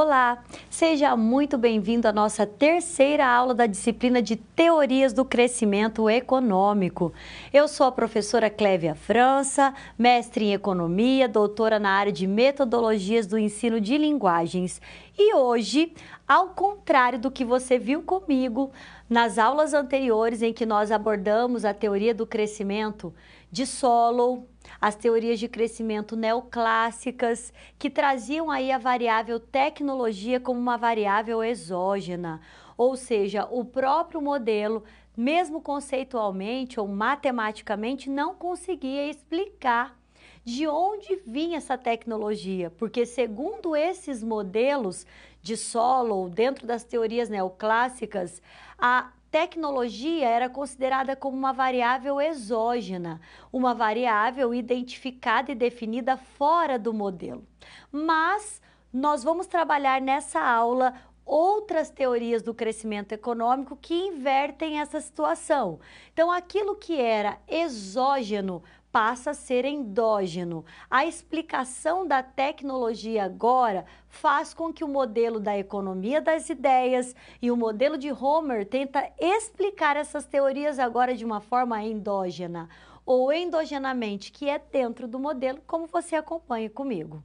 Olá, seja muito bem-vindo à nossa terceira aula da disciplina de Teorias do Crescimento Econômico. Eu sou a professora Clévia França, mestre em Economia, doutora na área de Metodologias do Ensino de Linguagens. E hoje, ao contrário do que você viu comigo nas aulas anteriores em que nós abordamos a teoria do crescimento de Solow, as teorias de crescimento neoclássicas, que traziam aí a variável tecnologia como uma variável exógena, ou seja, o próprio modelo, mesmo conceitualmente ou matematicamente, não conseguia explicar de onde vinha essa tecnologia, porque segundo esses modelos de solo, dentro das teorias neoclássicas, a Tecnologia era considerada como uma variável exógena, uma variável identificada e definida fora do modelo. Mas nós vamos trabalhar nessa aula outras teorias do crescimento econômico que invertem essa situação. Então, aquilo que era exógeno passa a ser endógeno. A explicação da tecnologia agora faz com que o modelo da economia das ideias e o modelo de Homer tenta explicar essas teorias agora de uma forma endógena ou endogenamente, que é dentro do modelo, como você acompanha comigo.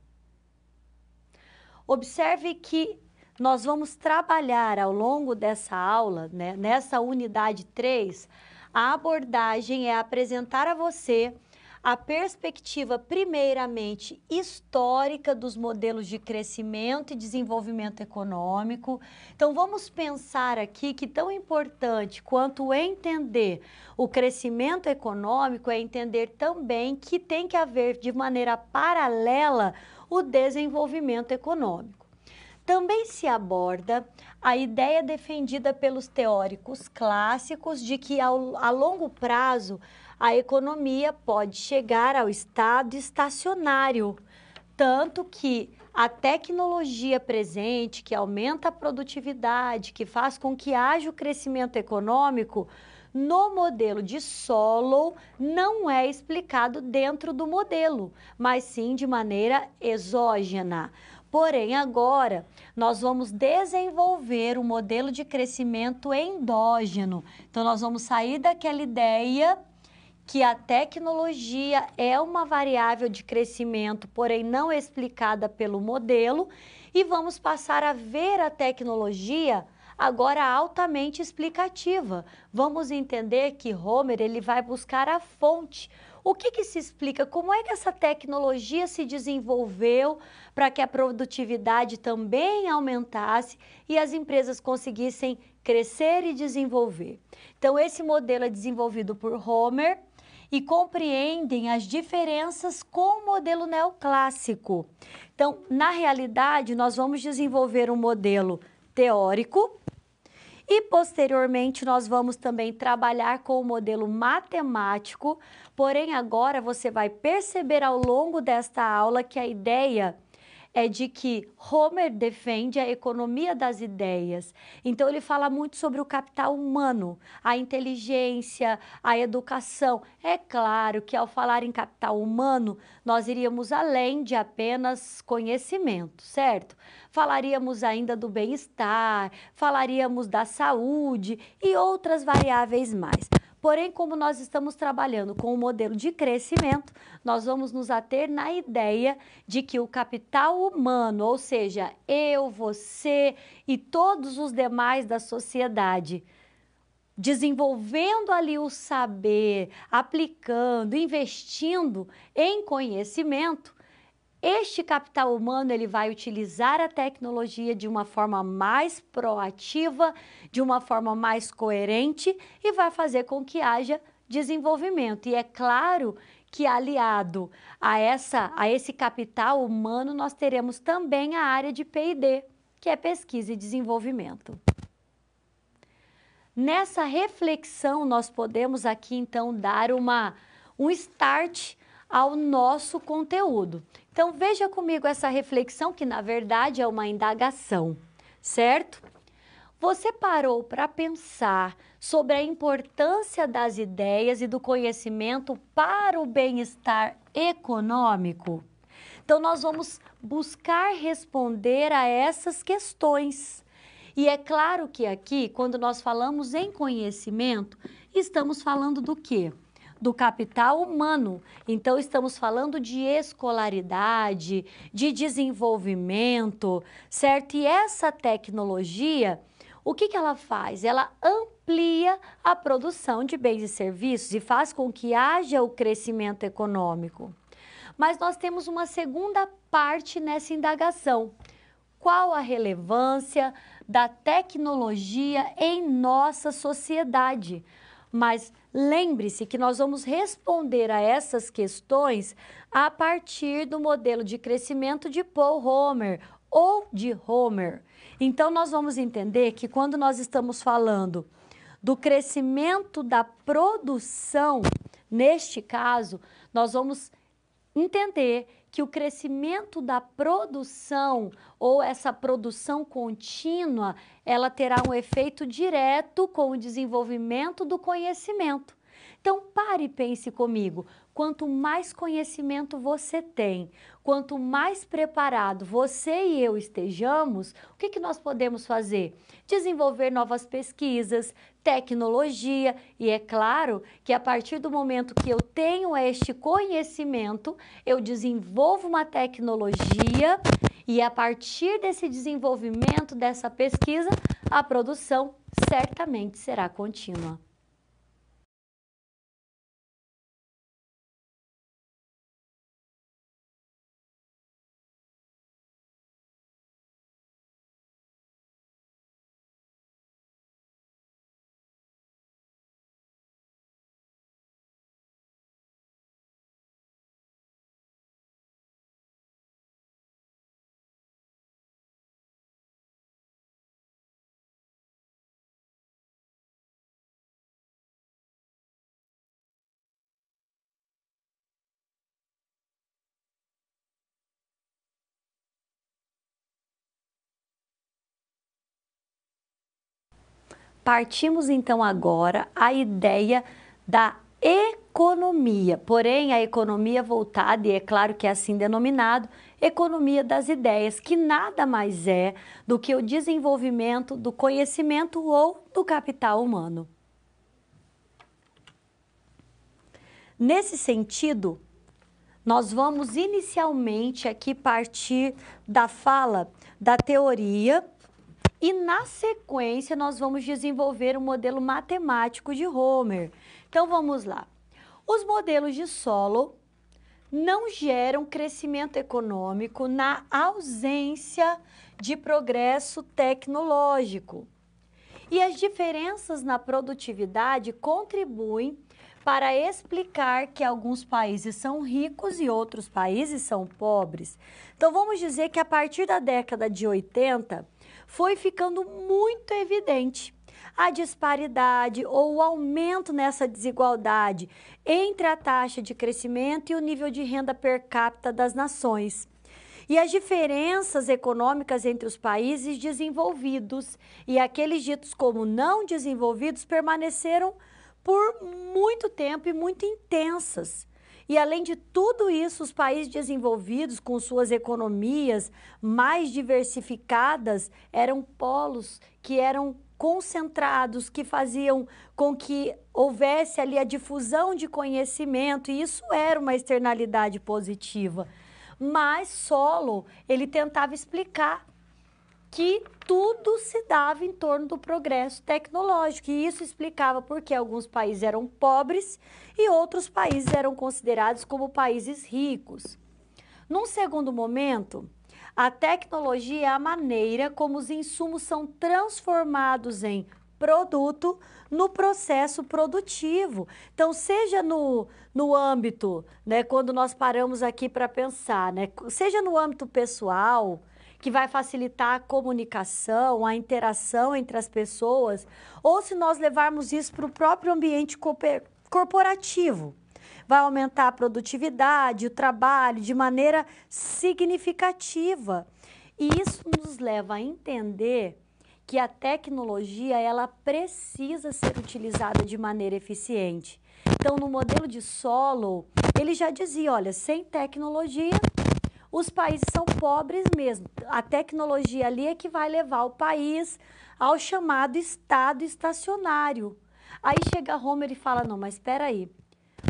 Observe que nós vamos trabalhar ao longo dessa aula, né, nessa unidade 3, a abordagem é apresentar a você a perspectiva primeiramente histórica dos modelos de crescimento e desenvolvimento econômico. Então vamos pensar aqui que tão importante quanto é entender o crescimento econômico é entender também que tem que haver de maneira paralela o desenvolvimento econômico. Também se aborda a ideia defendida pelos teóricos clássicos de que ao, a longo prazo a economia pode chegar ao estado estacionário, tanto que a tecnologia presente, que aumenta a produtividade, que faz com que haja o crescimento econômico, no modelo de solo não é explicado dentro do modelo, mas sim de maneira exógena. Porém, agora nós vamos desenvolver um modelo de crescimento endógeno. Então, nós vamos sair daquela ideia que a tecnologia é uma variável de crescimento, porém não explicada pelo modelo, e vamos passar a ver a tecnologia agora altamente explicativa. Vamos entender que Homer ele vai buscar a fonte. O que, que se explica? Como é que essa tecnologia se desenvolveu para que a produtividade também aumentasse e as empresas conseguissem crescer e desenvolver? Então, esse modelo é desenvolvido por Homer, e compreendem as diferenças com o modelo neoclássico. Então, na realidade, nós vamos desenvolver um modelo teórico e posteriormente nós vamos também trabalhar com o modelo matemático. Porém, agora você vai perceber ao longo desta aula que a ideia é de que Homer defende a economia das ideias. Então ele fala muito sobre o capital humano, a inteligência, a educação. É claro que ao falar em capital humano, nós iríamos além de apenas conhecimento, certo? Falaríamos ainda do bem-estar, falaríamos da saúde e outras variáveis mais. Porém, como nós estamos trabalhando com o um modelo de crescimento, nós vamos nos ater na ideia de que o capital humano, ou seja, eu, você e todos os demais da sociedade, desenvolvendo ali o saber, aplicando, investindo em conhecimento, este capital humano ele vai utilizar a tecnologia de uma forma mais proativa, de uma forma mais coerente e vai fazer com que haja desenvolvimento. E é claro que aliado a essa a esse capital humano nós teremos também a área de P&D, que é pesquisa e desenvolvimento. Nessa reflexão nós podemos aqui então dar uma um start ao nosso conteúdo. Então veja comigo essa reflexão que na verdade é uma indagação, certo? Você parou para pensar sobre a importância das ideias e do conhecimento para o bem-estar econômico? Então, nós vamos buscar responder a essas questões. E é claro que aqui, quando nós falamos em conhecimento, estamos falando do quê? do capital humano. Então, estamos falando de escolaridade, de desenvolvimento, certo? E essa tecnologia, o que, que ela faz? Ela amplia a produção de bens e serviços e faz com que haja o crescimento econômico. Mas nós temos uma segunda parte nessa indagação. Qual a relevância da tecnologia em nossa sociedade? Mas Lembre-se que nós vamos responder a essas questões a partir do modelo de crescimento de Paul Homer ou de Homer. Então, nós vamos entender que quando nós estamos falando do crescimento da produção, neste caso, nós vamos entender que o crescimento da produção ou essa produção contínua, ela terá um efeito direto com o desenvolvimento do conhecimento. Então pare e pense comigo, quanto mais conhecimento você tem, quanto mais preparado você e eu estejamos, o que, que nós podemos fazer? Desenvolver novas pesquisas, tecnologia, e é claro que a partir do momento que eu tenho este conhecimento, eu desenvolvo uma tecnologia e a partir desse desenvolvimento, dessa pesquisa, a produção certamente será contínua. Partimos então agora à ideia da economia, porém a economia voltada, e é claro que é assim denominado, economia das ideias, que nada mais é do que o desenvolvimento do conhecimento ou do capital humano. Nesse sentido, nós vamos inicialmente aqui partir da fala da teoria e na sequência, nós vamos desenvolver o um modelo matemático de Homer. Então, vamos lá. Os modelos de solo não geram crescimento econômico na ausência de progresso tecnológico. E as diferenças na produtividade contribuem para explicar que alguns países são ricos e outros países são pobres. Então, vamos dizer que a partir da década de 80, foi ficando muito evidente a disparidade ou o aumento nessa desigualdade entre a taxa de crescimento e o nível de renda per capita das nações. E as diferenças econômicas entre os países desenvolvidos e aqueles ditos como não desenvolvidos permaneceram por muito tempo e muito intensas. E além de tudo isso, os países desenvolvidos, com suas economias mais diversificadas, eram polos que eram concentrados, que faziam com que houvesse ali a difusão de conhecimento, e isso era uma externalidade positiva. Mas Solo, ele tentava explicar que tudo se dava em torno do progresso tecnológico. E isso explicava porque alguns países eram pobres e outros países eram considerados como países ricos. Num segundo momento, a tecnologia é a maneira como os insumos são transformados em produto no processo produtivo. Então, seja no, no âmbito, né, quando nós paramos aqui para pensar, né, seja no âmbito pessoal, que vai facilitar a comunicação, a interação entre as pessoas, ou se nós levarmos isso para o próprio ambiente corporativo. Vai aumentar a produtividade, o trabalho de maneira significativa. E isso nos leva a entender que a tecnologia ela precisa ser utilizada de maneira eficiente. Então, no modelo de solo, ele já dizia, olha, sem tecnologia os países são pobres mesmo. A tecnologia ali é que vai levar o país ao chamado estado estacionário. Aí chega Homer e fala: não, mas espera aí.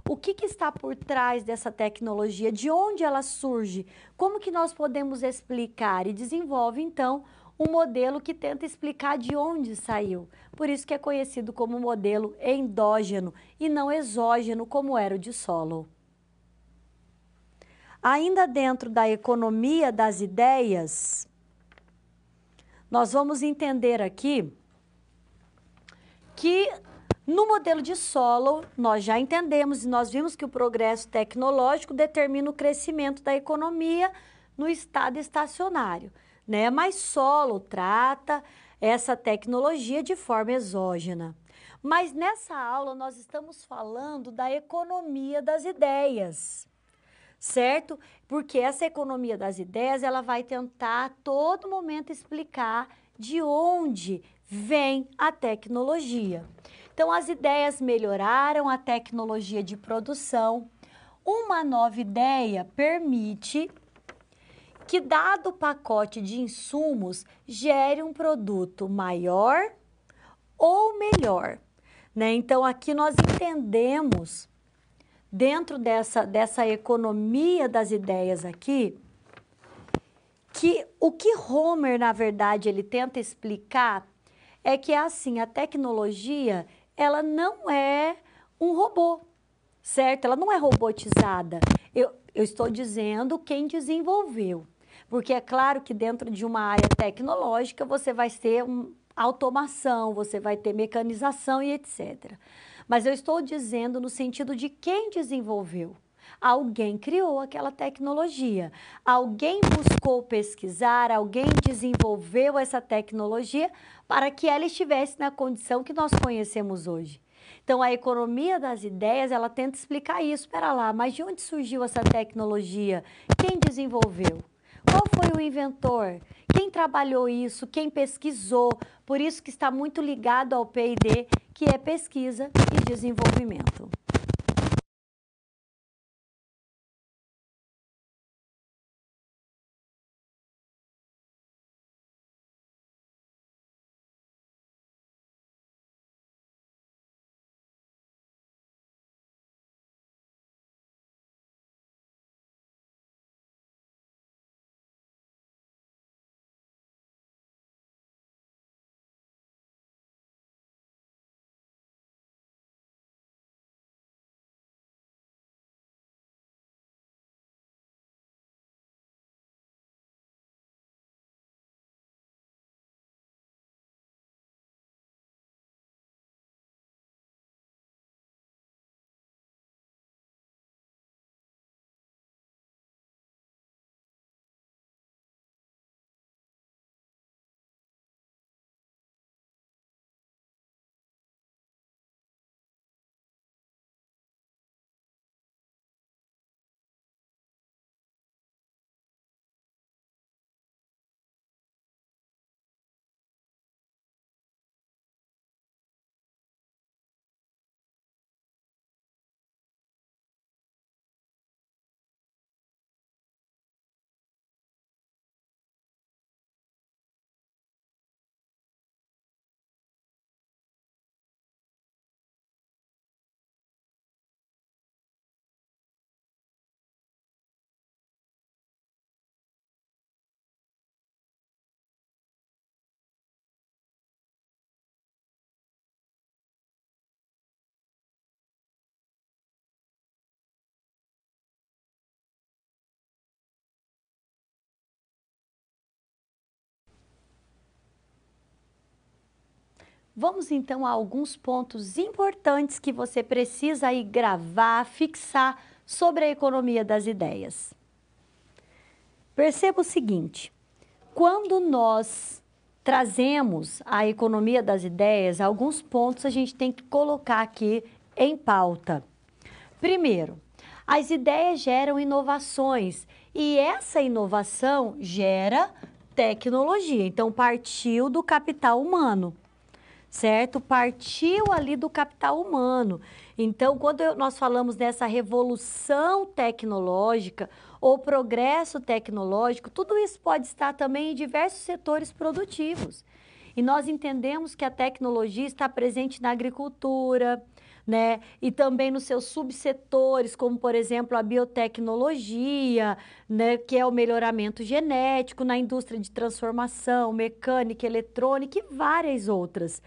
O que, que, está por trás dessa tecnologia? De onde ela surge? Como que nós podemos explicar? E desenvolve então um modelo que tenta explicar de onde saiu. Por isso que é conhecido como modelo endógeno e não exógeno, como era o de Solow. Ainda dentro da economia das ideias, nós vamos entender aqui que no modelo de solo, nós já entendemos e nós vimos que o progresso tecnológico determina o crescimento da economia no estado estacionário, né? Mas solo trata essa tecnologia de forma exógena. Mas nessa aula nós estamos falando da economia das ideias certo? Porque essa economia das ideias, ela vai tentar a todo momento explicar de onde vem a tecnologia. Então, as ideias melhoraram a tecnologia de produção. Uma nova ideia permite que, dado o pacote de insumos, gere um produto maior ou melhor. Né? Então, aqui nós entendemos dentro dessa, dessa economia das ideias aqui, que o que Homer, na verdade, ele tenta explicar é que assim, a tecnologia, ela não é um robô, certo? Ela não é robotizada. Eu, eu estou dizendo quem desenvolveu. Porque é claro que dentro de uma área tecnológica você vai ter um, automação, você vai ter mecanização e etc. Mas eu estou dizendo no sentido de quem desenvolveu. Alguém criou aquela tecnologia, alguém buscou pesquisar, alguém desenvolveu essa tecnologia para que ela estivesse na condição que nós conhecemos hoje. Então, a economia das ideias, ela tenta explicar isso. Espera lá, mas de onde surgiu essa tecnologia? Quem desenvolveu? Qual foi o inventor? trabalhou isso, quem pesquisou, por isso que está muito ligado ao P&D, que é pesquisa e desenvolvimento. Vamos então a alguns pontos importantes que você precisa aí gravar, fixar sobre a economia das ideias. Perceba o seguinte: quando nós trazemos a economia das ideias, alguns pontos a gente tem que colocar aqui em pauta. Primeiro, as ideias geram inovações e essa inovação gera tecnologia. Então, partiu do capital humano certo? Partiu ali do capital humano. Então, quando eu, nós falamos nessa revolução tecnológica ou progresso tecnológico, tudo isso pode estar também em diversos setores produtivos. E nós entendemos que a tecnologia está presente na agricultura, né? E também nos seus subsetores, como por exemplo a biotecnologia, né? que é o melhoramento genético, na indústria de transformação, mecânica, eletrônica e várias outras.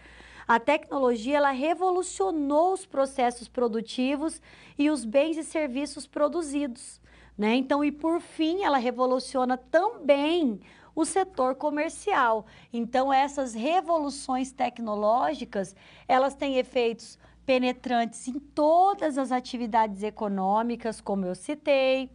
A tecnologia ela revolucionou os processos produtivos e os bens e serviços produzidos. Né? Então, e por fim, ela revoluciona também o setor comercial. Então, essas revoluções tecnológicas, elas têm efeitos penetrantes em todas as atividades econômicas, como eu citei,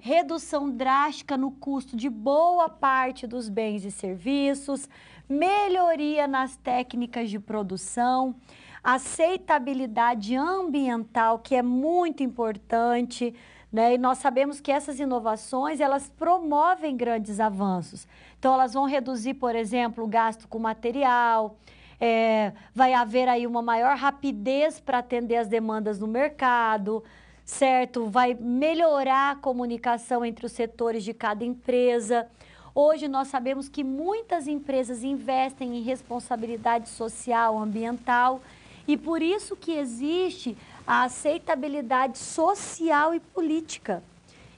redução drástica no custo de boa parte dos bens e serviços, melhoria nas técnicas de produção, aceitabilidade ambiental, que é muito importante, né? E nós sabemos que essas inovações, elas promovem grandes avanços. Então, elas vão reduzir, por exemplo, o gasto com material, é, vai haver aí uma maior rapidez para atender as demandas no mercado, certo? Vai melhorar a comunicação entre os setores de cada empresa, Hoje nós sabemos que muitas empresas investem em responsabilidade social, ambiental, e por isso que existe a aceitabilidade social e política.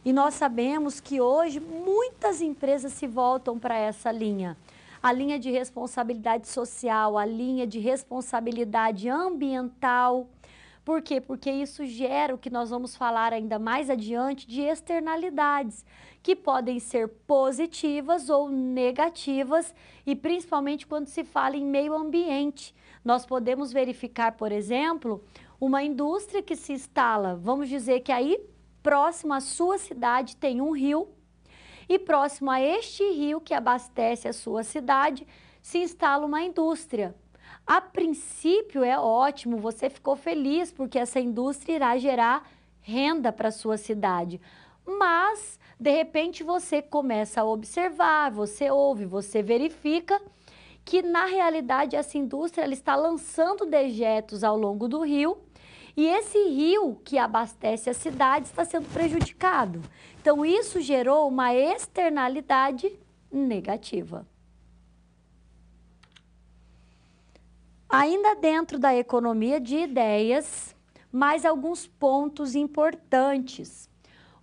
E nós sabemos que hoje muitas empresas se voltam para essa linha. A linha de responsabilidade social, a linha de responsabilidade ambiental, por quê? Porque isso gera o que nós vamos falar ainda mais adiante de externalidades, que podem ser positivas ou negativas, e principalmente quando se fala em meio ambiente. Nós podemos verificar, por exemplo, uma indústria que se instala, vamos dizer que aí próximo à sua cidade tem um rio, e próximo a este rio que abastece a sua cidade se instala uma indústria. A princípio é ótimo, você ficou feliz porque essa indústria irá gerar renda para sua cidade. Mas de repente você começa a observar, você ouve, você verifica que na realidade essa indústria está lançando dejetos ao longo do rio e esse rio que abastece a cidade está sendo prejudicado. Então isso gerou uma externalidade negativa. Ainda dentro da economia de ideias, mais alguns pontos importantes.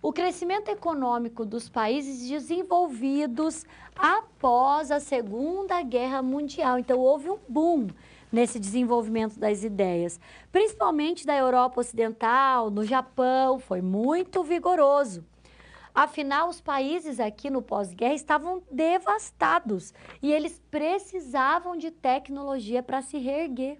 O crescimento econômico dos países desenvolvidos após a Segunda Guerra Mundial. Então, houve um boom nesse desenvolvimento das ideias, principalmente da Europa Ocidental, no Japão, foi muito vigoroso. Afinal, os países aqui no pós-guerra estavam devastados e eles precisavam de tecnologia para se reerguer.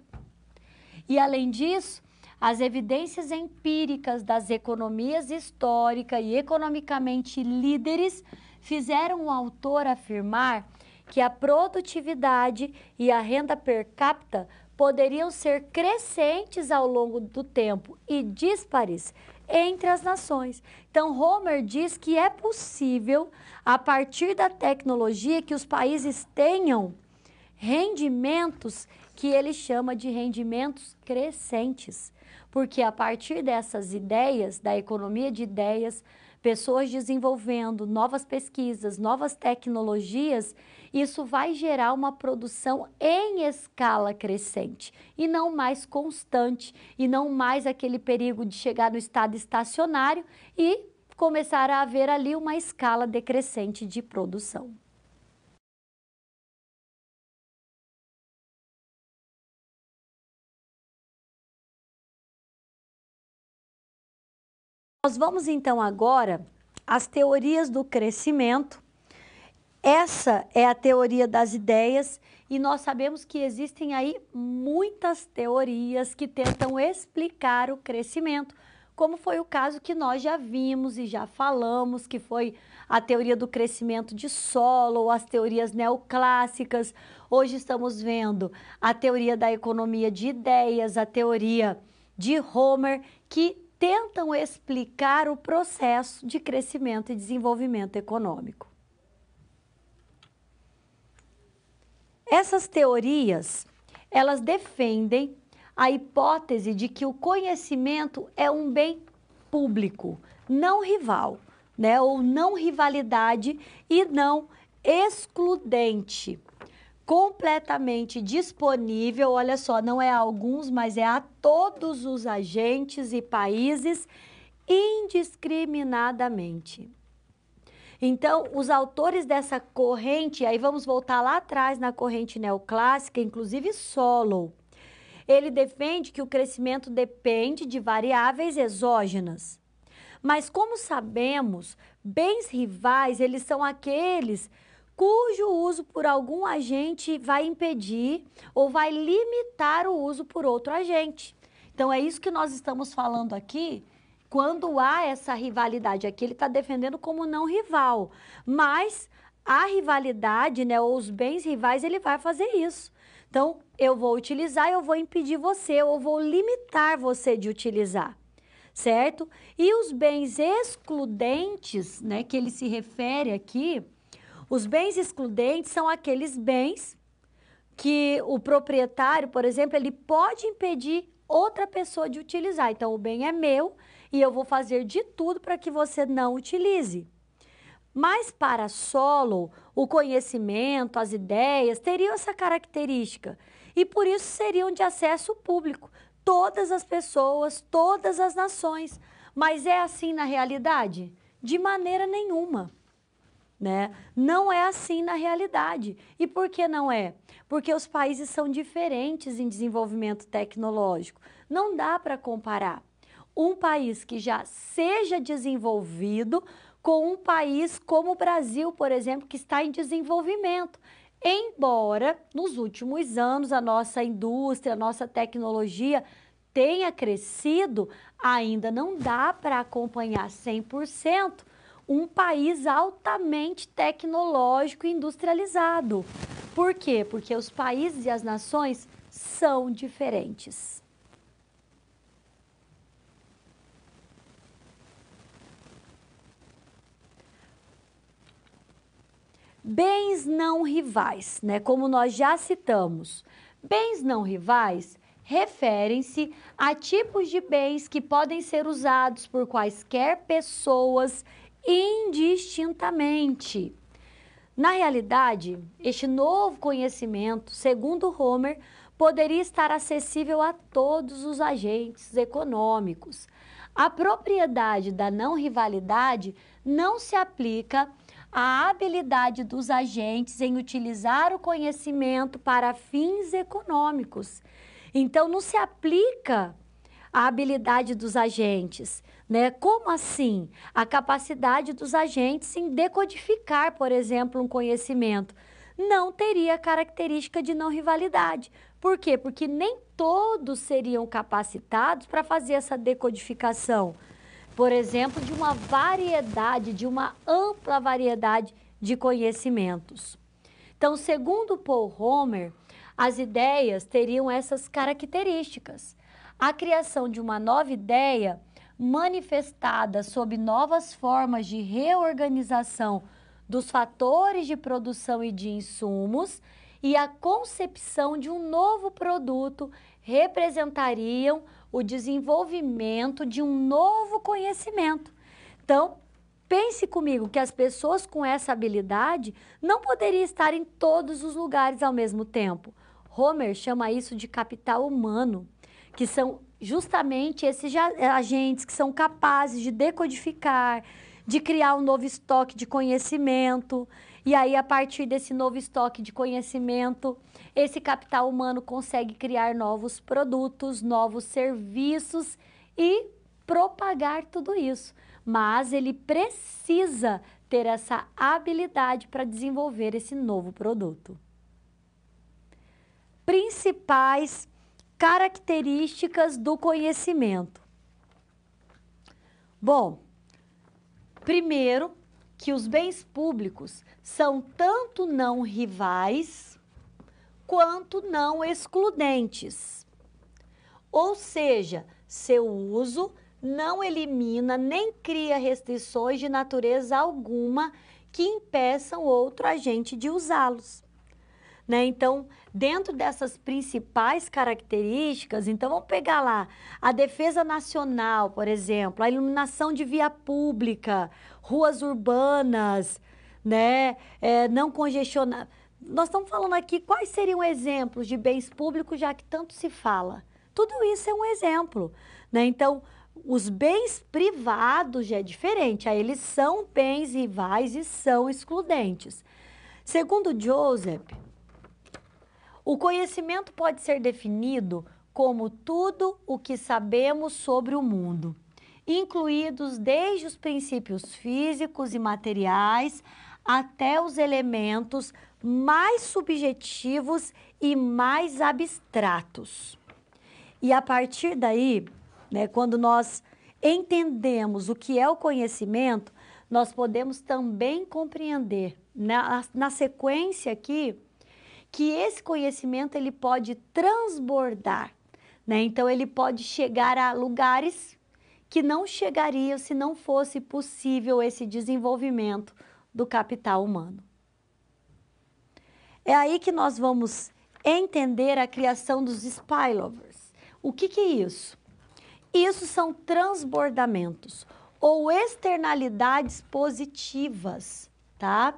E além disso, as evidências empíricas das economias histórica e economicamente líderes fizeram o autor afirmar que a produtividade e a renda per capita poderiam ser crescentes ao longo do tempo e dispares entre as nações. Então, Homer diz que é possível, a partir da tecnologia, que os países tenham rendimentos que ele chama de rendimentos crescentes, porque a partir dessas ideias, da economia de ideias, pessoas desenvolvendo novas pesquisas, novas tecnologias, isso vai gerar uma produção em escala crescente e não mais constante, e não mais aquele perigo de chegar no estado estacionário e começar a haver ali uma escala decrescente de produção. Nós vamos então agora às teorias do crescimento. Essa é a teoria das ideias e nós sabemos que existem aí muitas teorias que tentam explicar o crescimento, como foi o caso que nós já vimos e já falamos, que foi a teoria do crescimento de solo, as teorias neoclássicas. Hoje estamos vendo a teoria da economia de ideias, a teoria de Homer, que tentam explicar o processo de crescimento e desenvolvimento econômico. Essas teorias, elas defendem a hipótese de que o conhecimento é um bem público, não rival, né, ou não rivalidade e não excludente completamente disponível, olha só, não é a alguns, mas é a todos os agentes e países indiscriminadamente. Então, os autores dessa corrente, aí vamos voltar lá atrás na corrente neoclássica, inclusive Solow, ele defende que o crescimento depende de variáveis exógenas. Mas como sabemos, bens rivais, eles são aqueles cujo uso por algum agente vai impedir ou vai limitar o uso por outro agente. Então, é isso que nós estamos falando aqui. Quando há essa rivalidade aqui, ele está defendendo como não rival. Mas a rivalidade, né, ou os bens rivais, ele vai fazer isso. Então, eu vou utilizar, eu vou impedir você, ou vou limitar você de utilizar, certo? E os bens excludentes, né, que ele se refere aqui, os bens excludentes são aqueles bens que o proprietário, por exemplo, ele pode impedir outra pessoa de utilizar. Então, o bem é meu e eu vou fazer de tudo para que você não utilize. Mas para solo, o conhecimento, as ideias teriam essa característica e por isso seriam de acesso público. Todas as pessoas, todas as nações. Mas é assim na realidade? De maneira nenhuma né? Não é assim na realidade. E por que não é? Porque os países são diferentes em desenvolvimento tecnológico. Não dá para comparar um país que já seja desenvolvido com um país como o Brasil, por exemplo, que está em desenvolvimento. Embora nos últimos anos a nossa indústria, a nossa tecnologia tenha crescido, ainda não dá para acompanhar 100% um país altamente tecnológico e industrializado. Por quê? Porque os países e as nações são diferentes. Bens não rivais, né? Como nós já citamos, bens não rivais referem-se a tipos de bens que podem ser usados por quaisquer pessoas indistintamente. Na realidade, este novo conhecimento, segundo Homer, poderia estar acessível a todos os agentes econômicos. A propriedade da não rivalidade não se aplica à habilidade dos agentes em utilizar o conhecimento para fins econômicos. Então, não se aplica à habilidade dos agentes, né? Como assim? A capacidade dos agentes em decodificar, por exemplo, um conhecimento não teria característica de não rivalidade. Por quê? Porque nem todos seriam capacitados para fazer essa decodificação. Por exemplo, de uma variedade, de uma ampla variedade de conhecimentos. Então, segundo Paul Homer, as ideias teriam essas características. A criação de uma nova ideia manifestada sob novas formas de reorganização dos fatores de produção e de insumos e a concepção de um novo produto representariam o desenvolvimento de um novo conhecimento. Então, pense comigo que as pessoas com essa habilidade não poderiam estar em todos os lugares ao mesmo tempo. Homer chama isso de capital humano, que são justamente esses eh, agentes que são capazes de decodificar, de criar um novo estoque de conhecimento. E aí, a partir desse novo estoque de conhecimento, esse capital humano consegue criar novos produtos, novos serviços e propagar tudo isso. Mas ele precisa ter essa habilidade para desenvolver esse novo produto. Principais características do conhecimento. Bom, primeiro, que os bens públicos são tanto não rivais quanto não excludentes. Ou seja, seu uso não elimina nem cria restrições de natureza alguma que impeçam outro agente de usá-los. Né? Então, dentro dessas principais características, então vamos pegar lá a defesa nacional, por exemplo, a iluminação de via pública, ruas urbanas, né, é, não congestionar. Nós estamos falando aqui quais seriam exemplos de bens públicos, já que tanto se fala. Tudo isso é um exemplo, né? Então, os bens privados já é diferente, aí eles são bens rivais e são excludentes. Segundo Joseph, o conhecimento pode ser definido como tudo o que sabemos sobre o mundo, incluídos desde os princípios físicos e materiais até os elementos mais subjetivos e mais abstratos. E a partir daí, né, quando nós entendemos o que é o conhecimento, nós podemos também compreender. Na, né, na sequência aqui, que esse conhecimento ele pode transbordar, né? Então ele pode chegar a lugares que não chegariam se não fosse possível esse desenvolvimento do capital humano. É aí que nós vamos entender a criação dos spillovers. O que, que é isso? Isso são transbordamentos ou externalidades positivas, tá?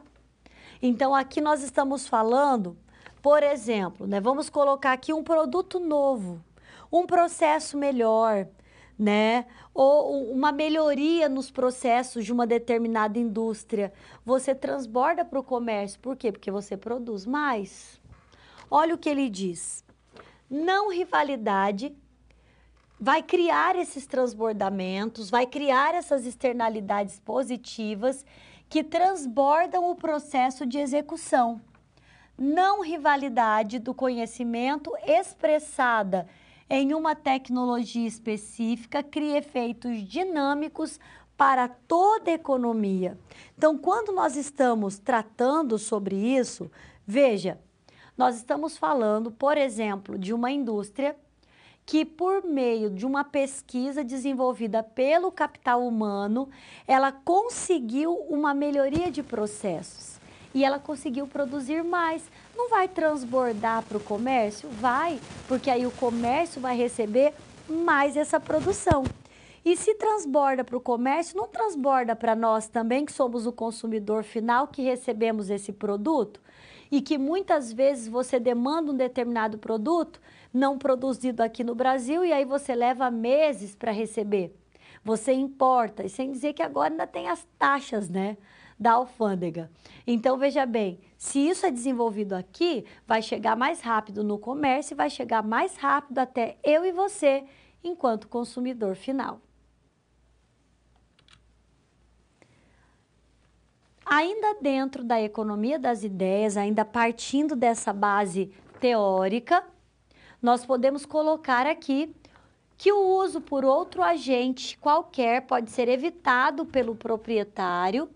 Então aqui nós estamos falando por exemplo, né, vamos colocar aqui um produto novo, um processo melhor, né? Ou uma melhoria nos processos de uma determinada indústria. Você transborda para o comércio. Por quê? Porque você produz mais. Olha o que ele diz. Não rivalidade vai criar esses transbordamentos, vai criar essas externalidades positivas que transbordam o processo de execução não rivalidade do conhecimento expressada em uma tecnologia específica cria efeitos dinâmicos para toda a economia. Então, quando nós estamos tratando sobre isso, veja, nós estamos falando, por exemplo, de uma indústria que, por meio de uma pesquisa desenvolvida pelo capital humano, ela conseguiu uma melhoria de processos e ela conseguiu produzir mais não vai transbordar para o comércio? Vai, porque aí o comércio vai receber mais essa produção. E se transborda para o comércio, não transborda para nós também, que somos o consumidor final, que recebemos esse produto? E que muitas vezes você demanda um determinado produto não produzido aqui no Brasil e aí você leva meses para receber. Você importa, e sem dizer que agora ainda tem as taxas, né? da alfândega. Então, veja bem, se isso é desenvolvido aqui, vai chegar mais rápido no comércio e vai chegar mais rápido até eu e você, enquanto consumidor final. Ainda dentro da economia das ideias, ainda partindo dessa base teórica, nós podemos colocar aqui que o uso por outro agente qualquer pode ser evitado pelo proprietário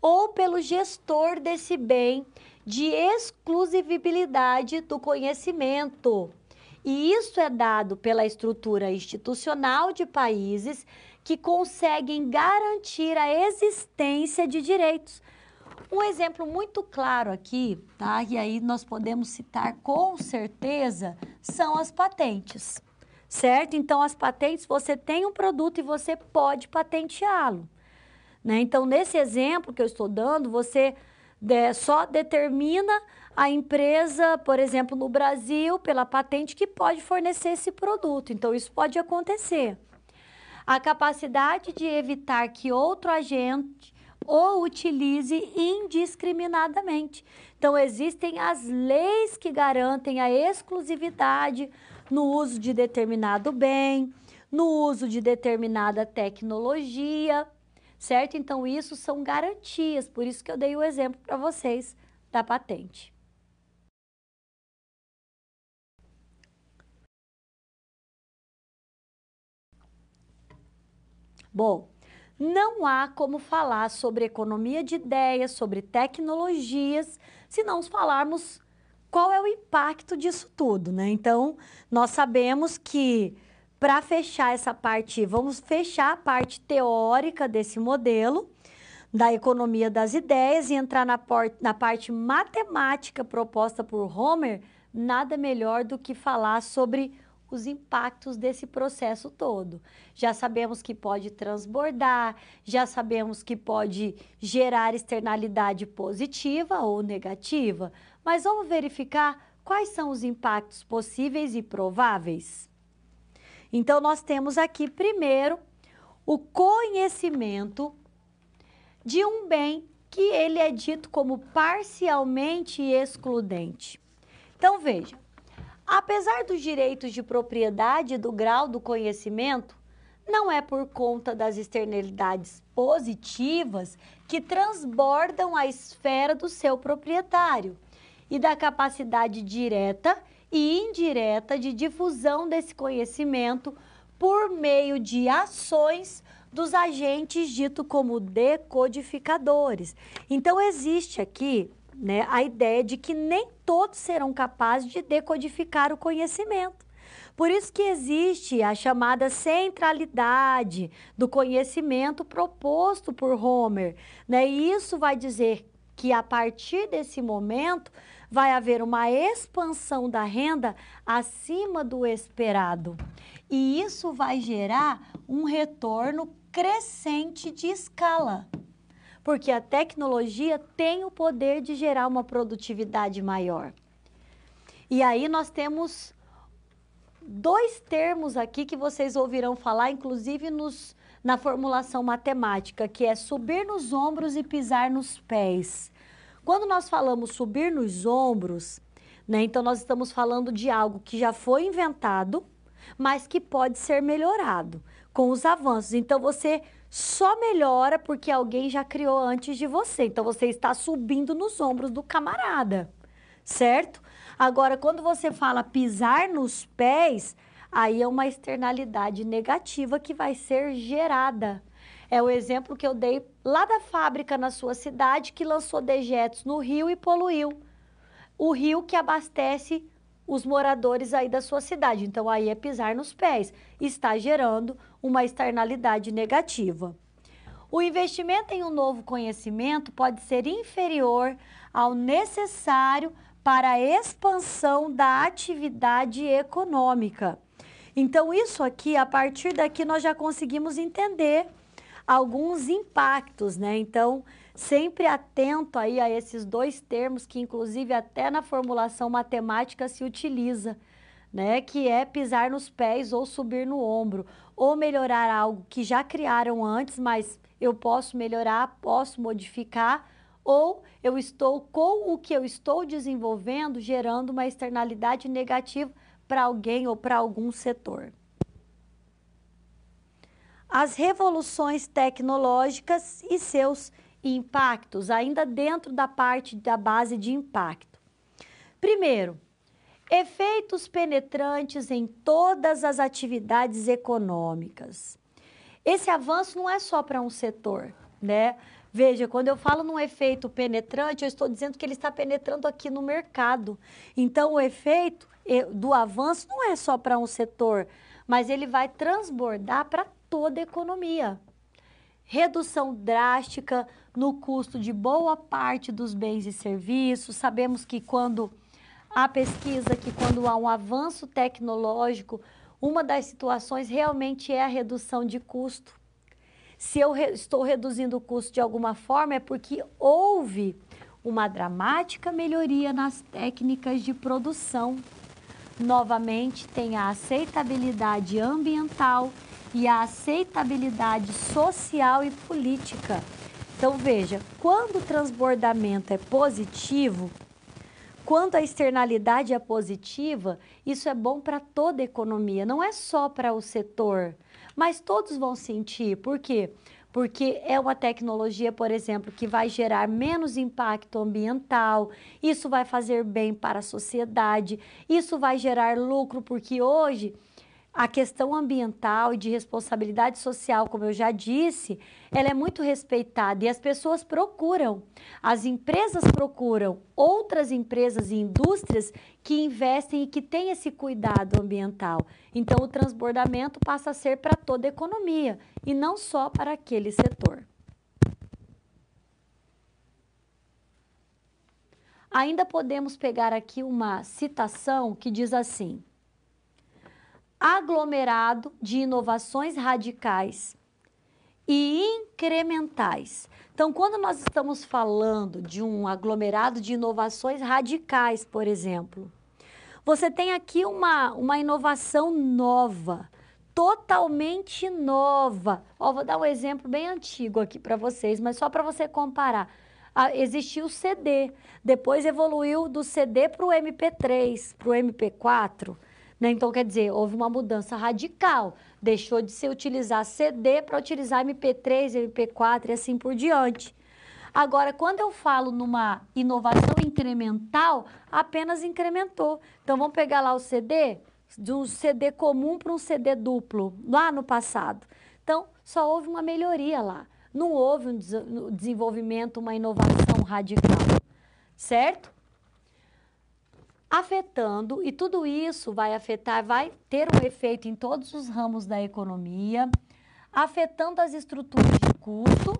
ou pelo gestor desse bem de exclusividade do conhecimento. E isso é dado pela estrutura institucional de países que conseguem garantir a existência de direitos. Um exemplo muito claro aqui, tá? E aí nós podemos citar com certeza são as patentes. Certo? Então as patentes, você tem um produto e você pode patenteá-lo. Né? Então, nesse exemplo que eu estou dando, você é, só determina a empresa, por exemplo, no Brasil, pela patente, que pode fornecer esse produto. Então, isso pode acontecer. A capacidade de evitar que outro agente ou utilize indiscriminadamente. Então, existem as leis que garantem a exclusividade no uso de determinado bem, no uso de determinada tecnologia certo? Então, isso são garantias, por isso que eu dei o exemplo para vocês da patente. Bom, não há como falar sobre economia de ideias, sobre tecnologias, se não falarmos qual é o impacto disso tudo, né? Então, nós sabemos que para fechar essa parte, vamos fechar a parte teórica desse modelo da economia das ideias e entrar na, por, na parte matemática proposta por Homer, nada melhor do que falar sobre os impactos desse processo todo. Já sabemos que pode transbordar, já sabemos que pode gerar externalidade positiva ou negativa, mas vamos verificar quais são os impactos possíveis e prováveis. Então, nós temos aqui primeiro o conhecimento de um bem que ele é dito como parcialmente excludente. Então, veja, apesar dos direitos de propriedade e do grau do conhecimento, não é por conta das externalidades positivas que transbordam a esfera do seu proprietário e da capacidade direta e indireta de difusão desse conhecimento por meio de ações dos agentes dito como decodificadores. Então existe aqui né, a ideia de que nem todos serão capazes de decodificar o conhecimento. Por isso que existe a chamada centralidade do conhecimento proposto por Homer, né? E isso vai dizer que a partir desse momento vai haver uma expansão da renda acima do esperado. E isso vai gerar um retorno crescente de escala. Porque a tecnologia tem o poder de gerar uma produtividade maior. E aí nós temos dois termos aqui que vocês ouvirão falar, inclusive nos, na formulação matemática, que é subir nos ombros e pisar nos pés. Quando nós falamos subir nos ombros, né, então nós estamos falando de algo que já foi inventado, mas que pode ser melhorado com os avanços. Então você só melhora porque alguém já criou antes de você. Então você está subindo nos ombros do camarada, certo? Agora, quando você fala pisar nos pés, aí é uma externalidade negativa que vai ser gerada é o exemplo que eu dei lá da fábrica na sua cidade que lançou dejetos no rio e poluiu. O rio que abastece os moradores aí da sua cidade. Então aí é pisar nos pés, está gerando uma externalidade negativa. O investimento em um novo conhecimento pode ser inferior ao necessário para a expansão da atividade econômica. Então, isso aqui, a partir daqui, nós já conseguimos entender alguns impactos, né? Então, sempre atento aí a esses dois termos que inclusive até na formulação matemática se utiliza, né, que é pisar nos pés ou subir no ombro, ou melhorar algo que já criaram antes, mas eu posso melhorar, posso modificar, ou eu estou com o que eu estou desenvolvendo gerando uma externalidade negativa para alguém ou para algum setor as revoluções tecnológicas e seus impactos, ainda dentro da parte da base de impacto. Primeiro, efeitos penetrantes em todas as atividades econômicas. Esse avanço não é só para um setor, né? Veja, quando eu falo num efeito penetrante, eu estou dizendo que ele está penetrando aqui no mercado. Então, o efeito eh, do avanço não é só para um setor, mas ele vai transbordar para toda a economia. Redução drástica no custo de boa parte dos bens e serviços. Sabemos que quando há pesquisa, que quando há um avanço tecnológico, uma das situações realmente é a redução de custo. Se eu re estou reduzindo o custo de alguma forma, é porque houve uma dramática melhoria nas técnicas de produção. Novamente, tem a aceitabilidade ambiental e a aceitabilidade social e política. Então veja, quando o transbordamento é positivo, quando a externalidade é positiva, isso é bom para toda a economia, não é só para o setor, mas todos vão sentir. Por quê? porque é uma tecnologia, por exemplo, que vai gerar menos impacto ambiental, isso vai fazer bem para a sociedade, isso vai gerar lucro, porque hoje a questão ambiental e de responsabilidade social, como eu já disse, ela é muito respeitada e as pessoas procuram, as empresas procuram outras empresas e indústrias que investem e que têm esse cuidado ambiental. Então, o transbordamento passa a ser para toda a economia e não só para aquele setor. Ainda podemos pegar aqui uma citação que diz assim aglomerado de inovações radicais e incrementais. Então, quando nós estamos falando de um aglomerado de inovações radicais, por exemplo, você tem aqui uma, uma inovação nova, totalmente nova. Ó, vou dar um exemplo bem antigo aqui para vocês, mas só para você comparar. Ah, existiu o CD, depois evoluiu do CD para o MP3, para o MP4 né? Então, quer dizer, houve uma mudança radical. Deixou de se utilizar CD para utilizar MP3, MP4 e assim por diante. Agora, quando eu falo numa inovação incremental, apenas incrementou. Então, vamos pegar lá o CD, de um CD comum para um CD duplo, lá no passado. Então, só houve uma melhoria lá. Não houve um desenvolvimento, uma inovação radical, certo? afetando, e tudo isso vai afetar, vai ter um efeito em todos os ramos da economia, afetando as estruturas de custo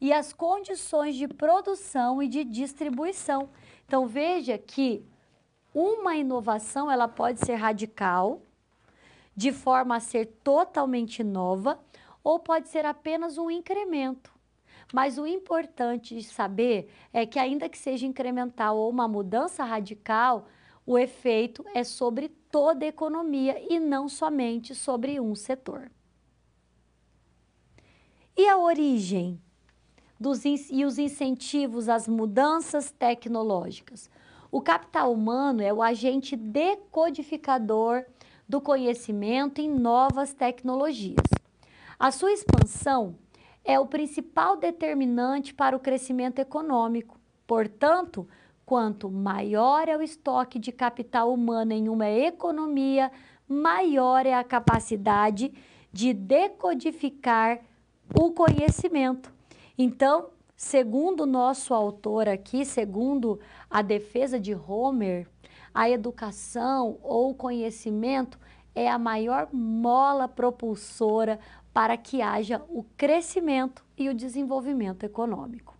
e as condições de produção e de distribuição. Então veja que uma inovação ela pode ser radical, de forma a ser totalmente nova, ou pode ser apenas um incremento. Mas o importante de saber é que, ainda que seja incremental ou uma mudança radical, o efeito é sobre toda a economia e não somente sobre um setor. E a origem dos, e os incentivos às mudanças tecnológicas? O capital humano é o agente decodificador do conhecimento em novas tecnologias. A sua expansão é o principal determinante para o crescimento econômico. Portanto, quanto maior é o estoque de capital humano em uma economia, maior é a capacidade de decodificar o conhecimento. Então, segundo o nosso autor aqui, segundo a defesa de Homer, a educação ou o conhecimento é a maior mola propulsora para que haja o crescimento e o desenvolvimento econômico.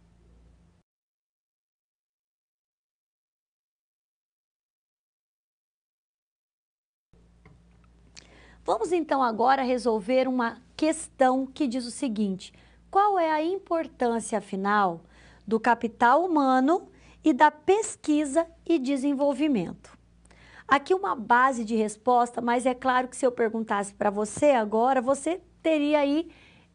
Vamos então agora resolver uma questão que diz o seguinte: qual é a importância, final do capital humano e da pesquisa e desenvolvimento? Aqui uma base de resposta, mas é claro que se eu perguntasse para você agora, você teria aí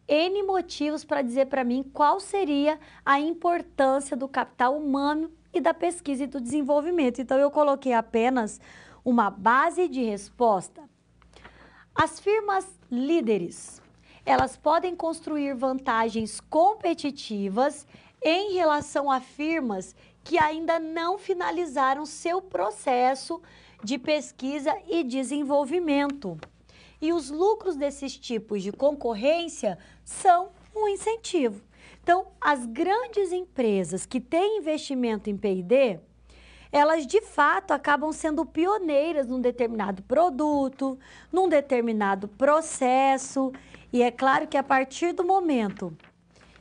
N motivos para dizer para mim qual seria a importância do capital humano e da pesquisa e do desenvolvimento. Então eu coloquei apenas uma base de resposta as firmas líderes, elas podem construir vantagens competitivas em relação a firmas que ainda não finalizaram seu processo de pesquisa e desenvolvimento. E os lucros desses tipos de concorrência são um incentivo. Então, as grandes empresas que têm investimento em PD, elas de fato acabam sendo pioneiras num determinado produto, num determinado processo. E é claro que a partir do momento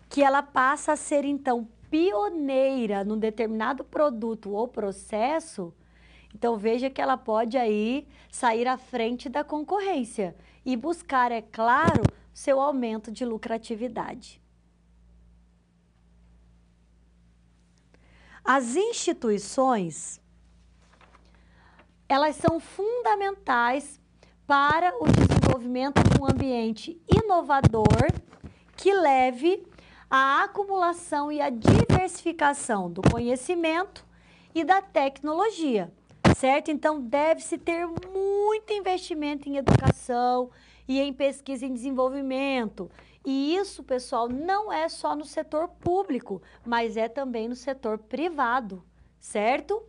que ela passa a ser então pioneira num determinado produto ou processo, então veja que ela pode aí sair à frente da concorrência e buscar, é claro, seu aumento de lucratividade. As instituições, elas são fundamentais para o desenvolvimento de um ambiente inovador que leve à acumulação e à diversificação do conhecimento e da tecnologia, certo? Então, deve-se ter muito investimento em educação e em pesquisa e desenvolvimento e isso, pessoal, não é só no setor público, mas é também no setor privado, certo?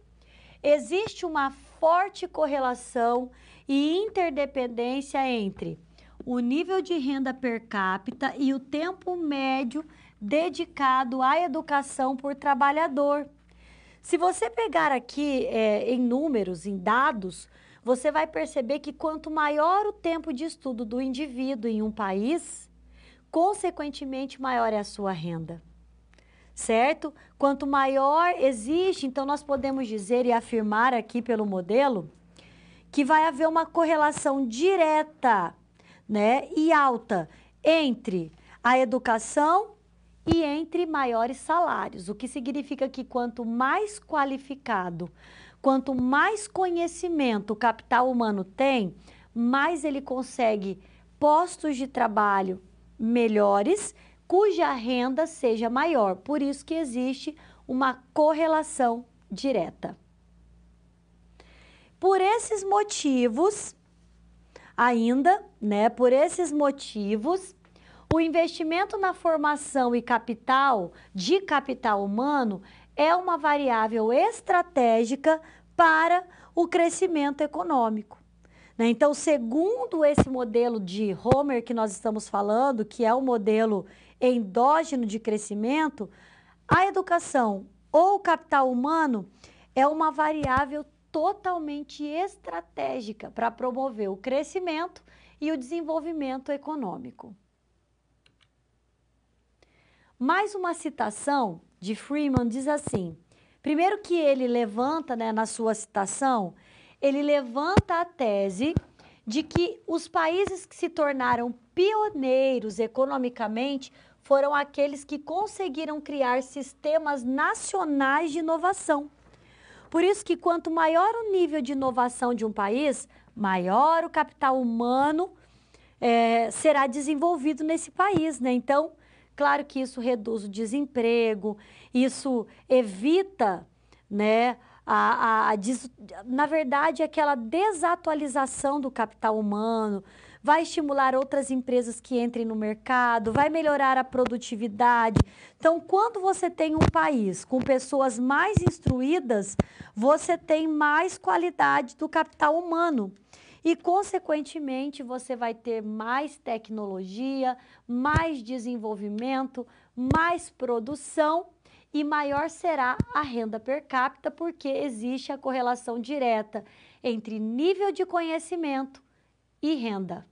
Existe uma forte correlação e interdependência entre o nível de renda per capita e o tempo médio dedicado à educação por trabalhador. Se você pegar aqui é, em números, em dados, você vai perceber que quanto maior o tempo de estudo do indivíduo em um país, consequentemente, maior é a sua renda. Certo? Quanto maior existe, então nós podemos dizer e afirmar aqui pelo modelo que vai haver uma correlação direta, né, e alta entre a educação e entre maiores salários, o que significa que quanto mais qualificado, quanto mais conhecimento o capital humano tem, mais ele consegue postos de trabalho, melhores cuja renda seja maior. Por isso que existe uma correlação direta. Por esses motivos, ainda, né, por esses motivos, o investimento na formação e capital de capital humano é uma variável estratégica para o crescimento econômico. Né? Então, segundo esse modelo de Homer que nós estamos falando, que é o modelo endógeno de crescimento, a educação ou o capital humano é uma variável totalmente estratégica para promover o crescimento e o desenvolvimento econômico. Mais uma citação de Freeman diz assim: primeiro que ele levanta né, na sua citação ele levanta a tese de que os países que se tornaram pioneiros economicamente foram aqueles que conseguiram criar sistemas nacionais de inovação. Por isso que quanto maior o nível de inovação de um país, maior o capital humano é, será desenvolvido nesse país, né? Então, claro que isso reduz o desemprego, isso evita, né, a, a, a des, na verdade, aquela desatualização do capital humano, vai estimular outras empresas que entrem no mercado, vai melhorar a produtividade. Então, quando você tem um país com pessoas mais instruídas, você tem mais qualidade do capital humano. E, consequentemente, você vai ter mais tecnologia, mais desenvolvimento, mais produção e maior será a renda per capita, porque existe a correlação direta entre nível de conhecimento e renda.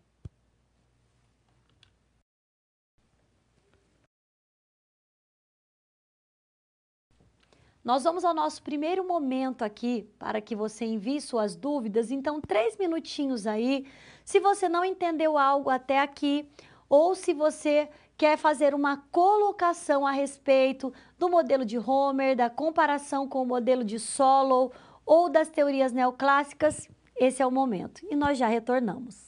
Nós vamos ao nosso primeiro momento aqui para que você envie suas dúvidas. Então, três minutinhos aí. Se você não entendeu algo até aqui, ou se você quer fazer uma colocação a respeito do modelo de Homer, da comparação com o modelo de Solow ou das teorias neoclássicas, esse é o momento. E nós já retornamos.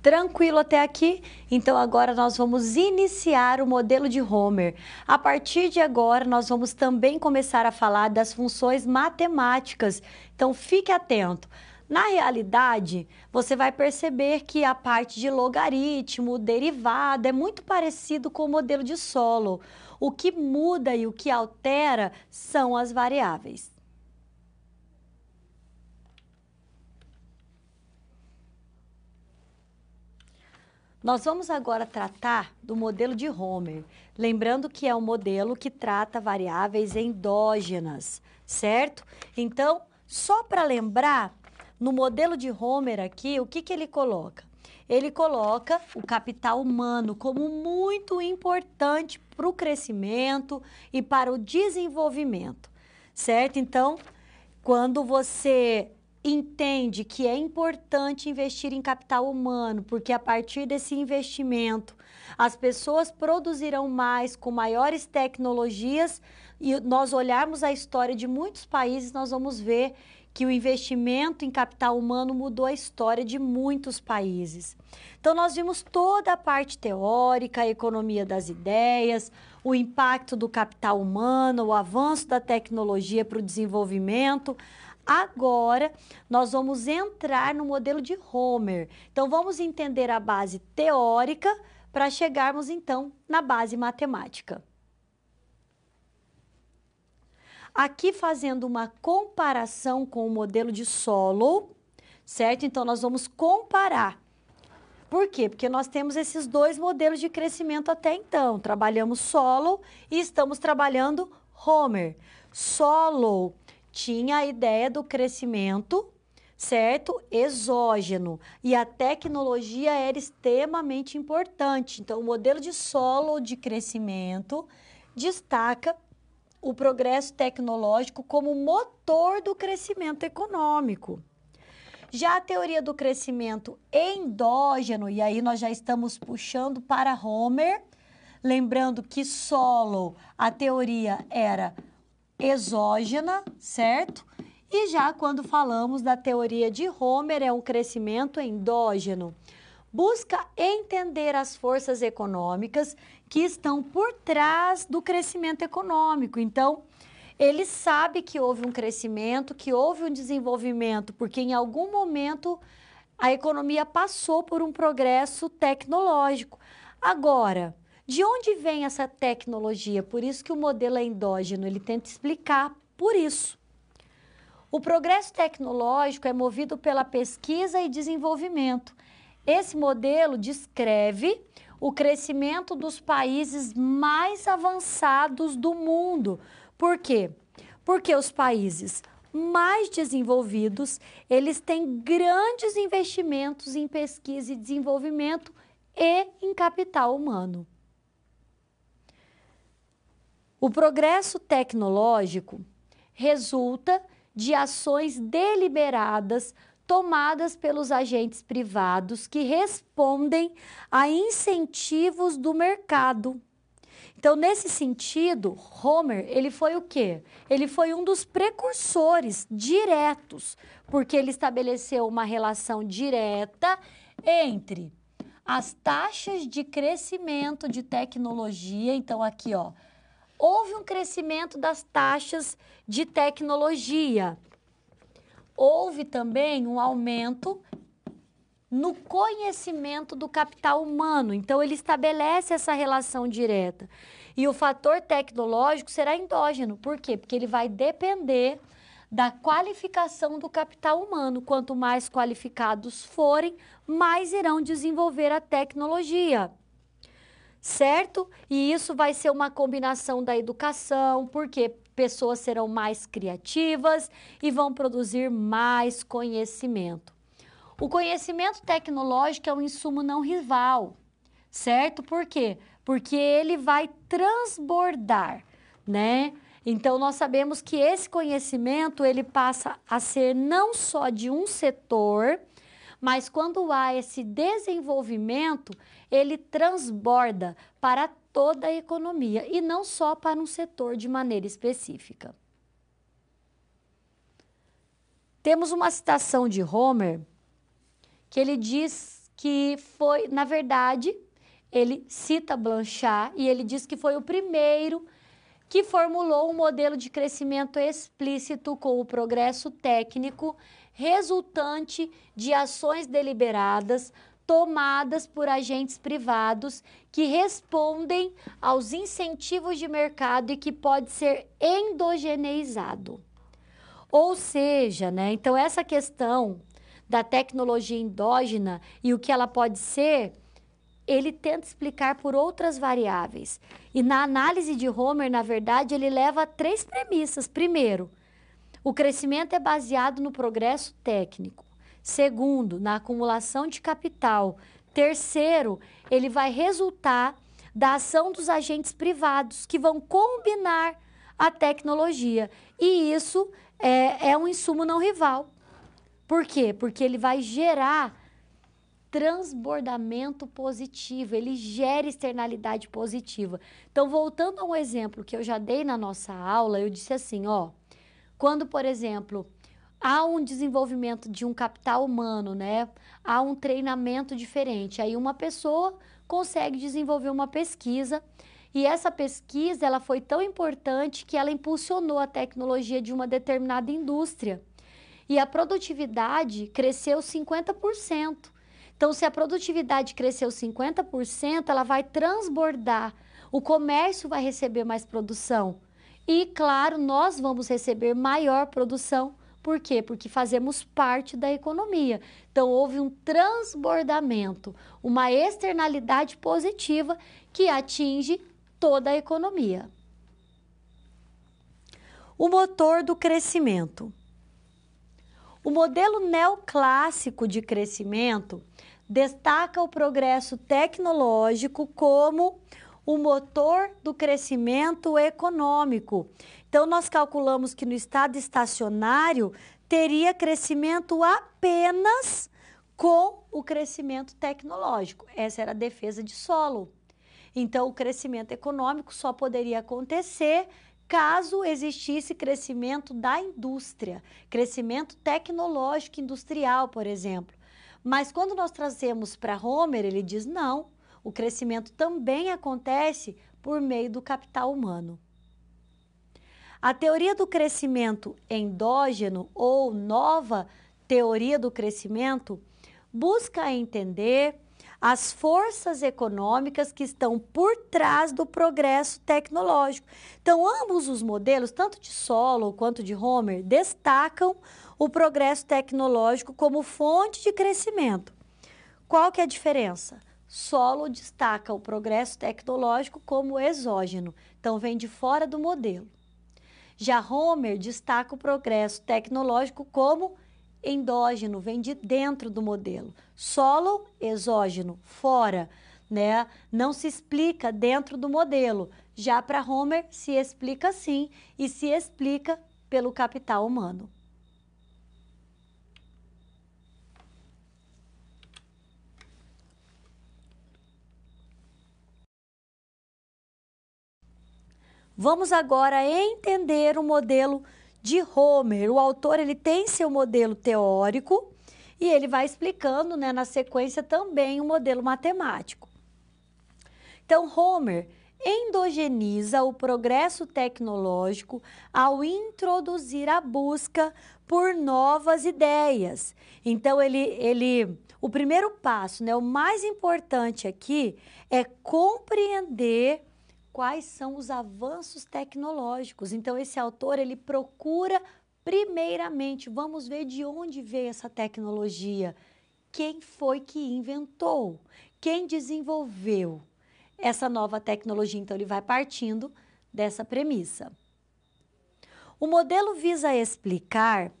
Tranquilo até aqui? Então agora nós vamos iniciar o modelo de Homer. A partir de agora nós vamos também começar a falar das funções matemáticas. Então fique atento. Na realidade, você vai perceber que a parte de logaritmo, derivada, é muito parecido com o modelo de solo. O que muda e o que altera são as variáveis. Nós vamos agora tratar do modelo de Homer, lembrando que é um modelo que trata variáveis endógenas, certo? Então, só para lembrar, no modelo de Homer aqui, o que, que ele coloca? Ele coloca o capital humano como muito importante para o crescimento e para o desenvolvimento, certo? Então, quando você entende que é importante investir em capital humano, porque a partir desse investimento as pessoas produzirão mais com maiores tecnologias e nós olharmos a história de muitos países, nós vamos ver que o investimento em capital humano mudou a história de muitos países. Então, nós vimos toda a parte teórica, a economia das ideias, o impacto do capital humano, o avanço da tecnologia para o desenvolvimento, Agora nós vamos entrar no modelo de Homer. Então vamos entender a base teórica para chegarmos então na base matemática. Aqui fazendo uma comparação com o modelo de Solo, certo? Então nós vamos comparar por quê? Porque nós temos esses dois modelos de crescimento até então. Trabalhamos solo e estamos trabalhando Homer. Solo tinha a ideia do crescimento, certo? Exógeno. E a tecnologia era extremamente importante. Então, o modelo de solo de crescimento destaca o progresso tecnológico como motor do crescimento econômico. Já a teoria do crescimento endógeno, e aí nós já estamos puxando para Homer, lembrando que solo, a teoria era exógena, certo? E já quando falamos da teoria de Homer, é um crescimento endógeno. Busca entender as forças econômicas que estão por trás do crescimento econômico. Então, ele sabe que houve um crescimento, que houve um desenvolvimento, porque em algum momento a economia passou por um progresso tecnológico. Agora, de onde vem essa tecnologia? Por isso que o modelo é endógeno, ele tenta explicar por isso. O progresso tecnológico é movido pela pesquisa e desenvolvimento. Esse modelo descreve o crescimento dos países mais avançados do mundo. Por quê? Porque os países mais desenvolvidos, eles têm grandes investimentos em pesquisa e desenvolvimento e em capital humano. O progresso tecnológico resulta de ações deliberadas tomadas pelos agentes privados que respondem a incentivos do mercado. Então, nesse sentido, Homer, ele foi o quê? Ele foi um dos precursores diretos, porque ele estabeleceu uma relação direta entre as taxas de crescimento de tecnologia, então aqui, ó, houve um crescimento das taxas de tecnologia. Houve também um aumento no conhecimento do capital humano. Então, ele estabelece essa relação direta. E o fator tecnológico será endógeno. Por quê? Porque ele vai depender da qualificação do capital humano. Quanto mais qualificados forem, mais irão desenvolver a tecnologia certo? E isso vai ser uma combinação da educação, porque pessoas serão mais criativas e vão produzir mais conhecimento. O conhecimento tecnológico é um insumo não rival, certo? Por quê? Porque ele vai transbordar, né? Então nós sabemos que esse conhecimento ele passa a ser não só de um setor, mas quando há esse desenvolvimento, ele transborda para toda a economia e não só para um setor de maneira específica. Temos uma citação de Homer que ele diz que foi, na verdade, ele cita Blanchard e ele diz que foi o primeiro que formulou um modelo de crescimento explícito com o progresso técnico resultante de ações deliberadas tomadas por agentes privados que respondem aos incentivos de mercado e que pode ser endogeneizado. Ou seja, né, então essa questão da tecnologia endógena e o que ela pode ser, ele tenta explicar por outras variáveis. E na análise de Homer, na verdade, ele leva a três premissas. Primeiro, o crescimento é baseado no progresso técnico. Segundo, na acumulação de capital. Terceiro, ele vai resultar da ação dos agentes privados que vão combinar a tecnologia. E isso é, é um insumo não rival. Por quê? Porque ele vai gerar transbordamento positivo, ele gera externalidade positiva. Então, voltando a um exemplo que eu já dei na nossa aula, eu disse assim, ó, quando, por exemplo, há um desenvolvimento de um capital humano, né? Há um treinamento diferente. Aí uma pessoa consegue desenvolver uma pesquisa e essa pesquisa ela foi tão importante que ela impulsionou a tecnologia de uma determinada indústria. E a produtividade cresceu 50%. Então, se a produtividade cresceu 50%, ela vai transbordar. O comércio vai receber mais produção e, claro, nós vamos receber maior produção. Por quê? Porque fazemos parte da economia. Então, houve um transbordamento, uma externalidade positiva que atinge toda a economia. O motor do crescimento. O modelo neoclássico de crescimento destaca o progresso tecnológico como o motor do crescimento econômico. Então, nós calculamos que no estado estacionário teria crescimento apenas com o crescimento tecnológico. Essa era a defesa de solo. Então, o crescimento econômico só poderia acontecer caso existisse crescimento da indústria, crescimento tecnológico industrial, por exemplo. Mas quando nós trazemos para Homer, ele diz: não, o crescimento também acontece por meio do capital humano. A teoria do crescimento endógeno ou nova teoria do crescimento busca entender as forças econômicas que estão por trás do progresso tecnológico. Então, ambos os modelos, tanto de Solo quanto de Homer, destacam o progresso tecnológico como fonte de crescimento. Qual que é a diferença? Solo destaca o progresso tecnológico como exógeno, então vem de fora do modelo. Já Homer destaca o progresso tecnológico como endógeno, vem de dentro do modelo. Solo, exógeno, fora, né? Não se explica dentro do modelo. Já para Homer se explica sim e se explica pelo capital humano. Vamos agora entender o modelo de Homer. O autor ele tem seu modelo teórico e ele vai explicando, né, na sequência também o modelo matemático. Então, Homer endogeniza o progresso tecnológico ao introduzir a busca por novas ideias. Então ele ele o primeiro passo, né, o mais importante aqui é compreender quais são os avanços tecnológicos. Então, esse autor ele procura primeiramente, vamos ver de onde veio essa tecnologia, quem foi que inventou, quem desenvolveu essa nova tecnologia. Então, ele vai partindo dessa premissa. O modelo visa explicar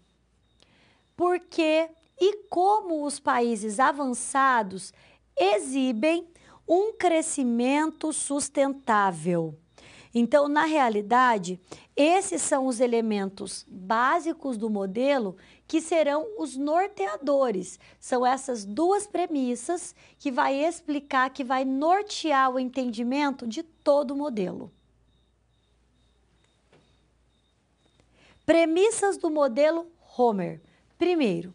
por que e como os países avançados exibem um crescimento sustentável. Então, na realidade, esses são os elementos básicos do modelo que serão os norteadores. São essas duas premissas que vai explicar, que vai nortear o entendimento de todo o modelo. Premissas do modelo Homer. Primeiro,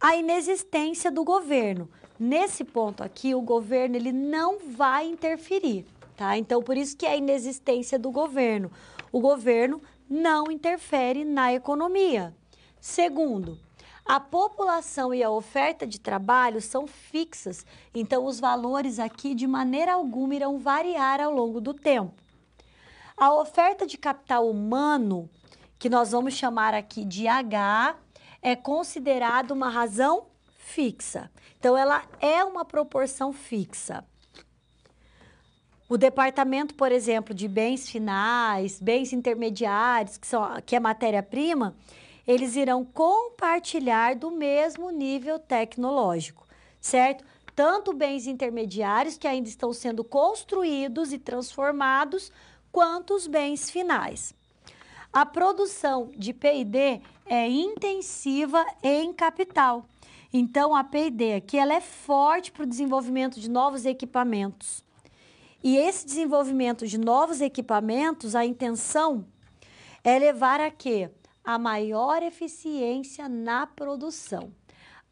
a inexistência do governo. Nesse ponto aqui, o governo ele não vai interferir, tá? Então, por isso que é a inexistência do governo. O governo não interfere na economia. Segundo, a população e a oferta de trabalho são fixas, então os valores aqui de maneira alguma irão variar ao longo do tempo. A oferta de capital humano, que nós vamos chamar aqui de H, é considerada uma razão fixa. Então, ela é uma proporção fixa. O departamento, por exemplo, de bens finais, bens intermediários, que, são, que é matéria-prima, eles irão compartilhar do mesmo nível tecnológico, certo? Tanto bens intermediários que ainda estão sendo construídos e transformados, quanto os bens finais. A produção de PD é intensiva em capital. Então, a P&D aqui ela é forte para o desenvolvimento de novos equipamentos. E esse desenvolvimento de novos equipamentos, a intenção é levar a quê? A maior eficiência na produção.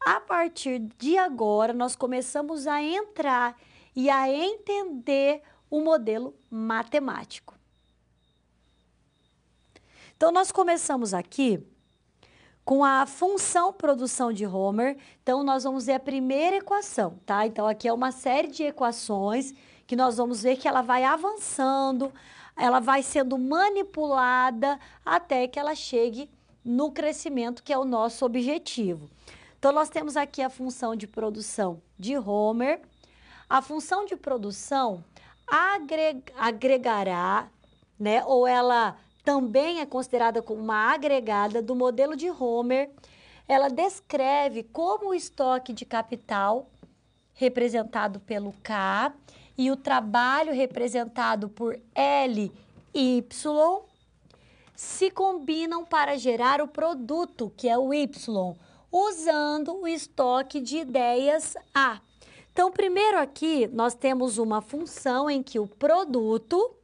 A partir de agora, nós começamos a entrar e a entender o modelo matemático. Então, nós começamos aqui com a função produção de Homer. Então, nós vamos ver a primeira equação, tá? Então, aqui é uma série de equações que nós vamos ver que ela vai avançando, ela vai sendo manipulada até que ela chegue no crescimento, que é o nosso objetivo. Então, nós temos aqui a função de produção de Homer. A função de produção agregará, né, ou ela também é considerada como uma agregada do modelo de Homer. Ela descreve como o estoque de capital, representado pelo K, e o trabalho, representado por L e Y, se combinam para gerar o produto, que é o Y, usando o estoque de ideias A. Então, primeiro aqui, nós temos uma função em que o produto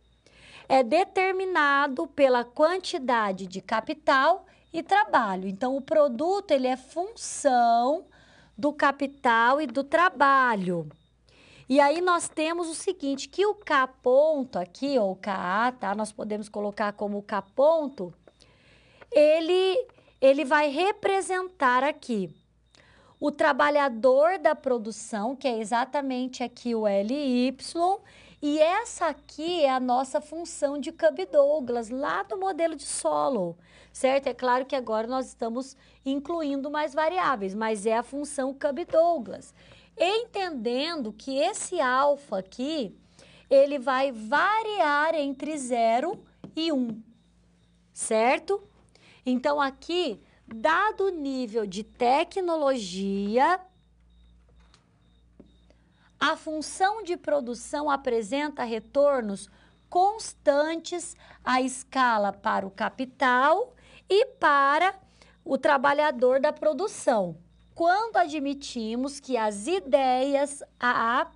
é determinado pela quantidade de capital e trabalho. Então, o produto ele é função do capital e do trabalho. E aí nós temos o seguinte, que o K ponto aqui, ou KA, tá? Nós podemos colocar como K ponto, ele, ele vai representar aqui o trabalhador da produção, que é exatamente aqui o LY, e essa aqui é a nossa função de Cub Douglas, lá do modelo de solo, certo? É claro que agora nós estamos incluindo mais variáveis, mas é a função Cub Douglas. Entendendo que esse alfa aqui, ele vai variar entre 0 e 1, um, certo? Então, aqui, dado o nível de tecnologia, a função de produção apresenta retornos constantes à escala para o capital e para o trabalhador da produção, quando admitimos que as ideias A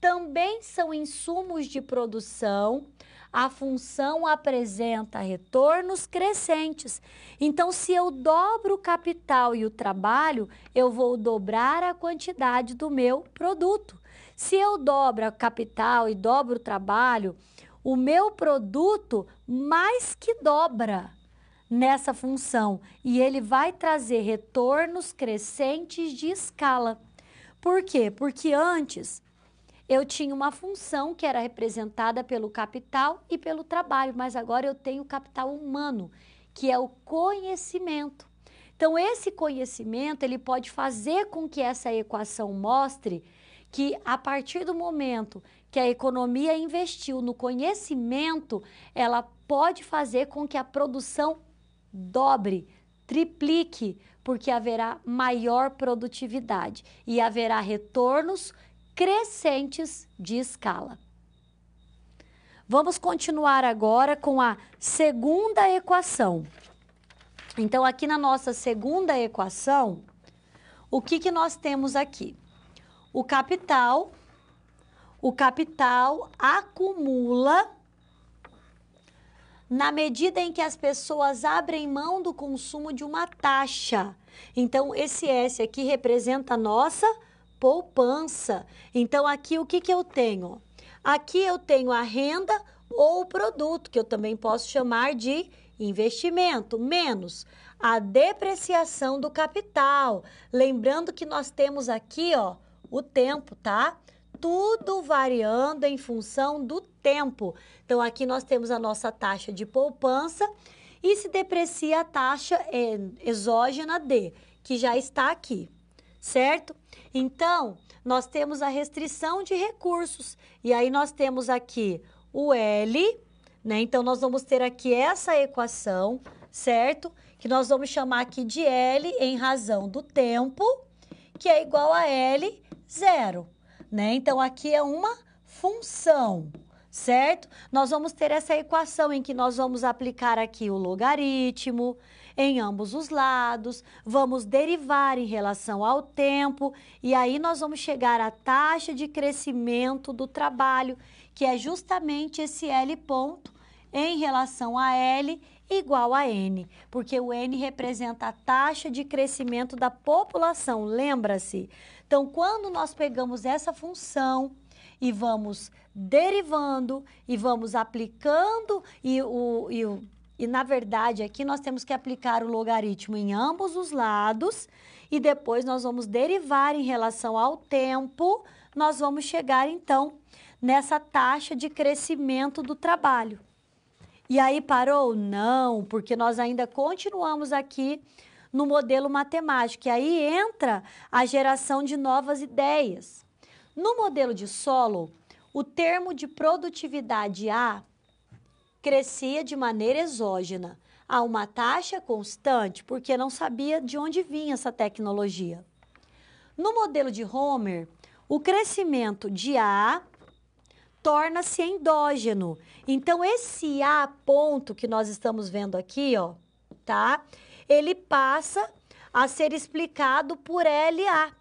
também são insumos de produção, a função apresenta retornos crescentes. Então, se eu dobro o capital e o trabalho, eu vou dobrar a quantidade do meu produto. Se eu dobro a capital e dobro o trabalho, o meu produto mais que dobra nessa função e ele vai trazer retornos crescentes de escala. Por quê? Porque antes eu tinha uma função que era representada pelo capital e pelo trabalho, mas agora eu tenho o capital humano, que é o conhecimento. Então esse conhecimento, ele pode fazer com que essa equação mostre que a partir do momento que a economia investiu no conhecimento, ela pode fazer com que a produção dobre, triplique, porque haverá maior produtividade e haverá retornos crescentes de escala. Vamos continuar agora com a segunda equação. Então, aqui na nossa segunda equação, o que, que nós temos aqui? O capital, o capital acumula na medida em que as pessoas abrem mão do consumo de uma taxa. Então, esse S aqui representa a nossa poupança. Então, aqui o que, que eu tenho? Aqui eu tenho a renda ou o produto, que eu também posso chamar de investimento, menos a depreciação do capital. Lembrando que nós temos aqui, ó, o tempo, tá? Tudo variando em função do tempo. Então, aqui nós temos a nossa taxa de poupança e se deprecia a taxa é, exógena D, que já está aqui, certo? Então, nós temos a restrição de recursos. E aí nós temos aqui o L, né? Então, nós vamos ter aqui essa equação, certo? Que nós vamos chamar aqui de L em razão do tempo que é igual a l zero, né? Então, aqui é uma função, certo? Nós vamos ter essa equação em que nós vamos aplicar aqui o logaritmo em ambos os lados, vamos derivar em relação ao tempo e aí nós vamos chegar à taxa de crescimento do trabalho, que é justamente esse L ponto em relação a L igual a N, porque o N representa a taxa de crescimento da população, lembra-se? Então, quando nós pegamos essa função e vamos derivando e vamos aplicando e o, e o e, na verdade, aqui nós temos que aplicar o logaritmo em ambos os lados e depois nós vamos derivar em relação ao tempo. Nós vamos chegar, então, nessa taxa de crescimento do trabalho. E aí parou? Não, porque nós ainda continuamos aqui no modelo matemático. E aí entra a geração de novas ideias. No modelo de solo, o termo de produtividade A crescia de maneira exógena a uma taxa constante, porque não sabia de onde vinha essa tecnologia. No modelo de Homer, o crescimento de A torna-se endógeno. Então, esse A ponto que nós estamos vendo aqui, ó, tá? Ele passa a ser explicado por LA,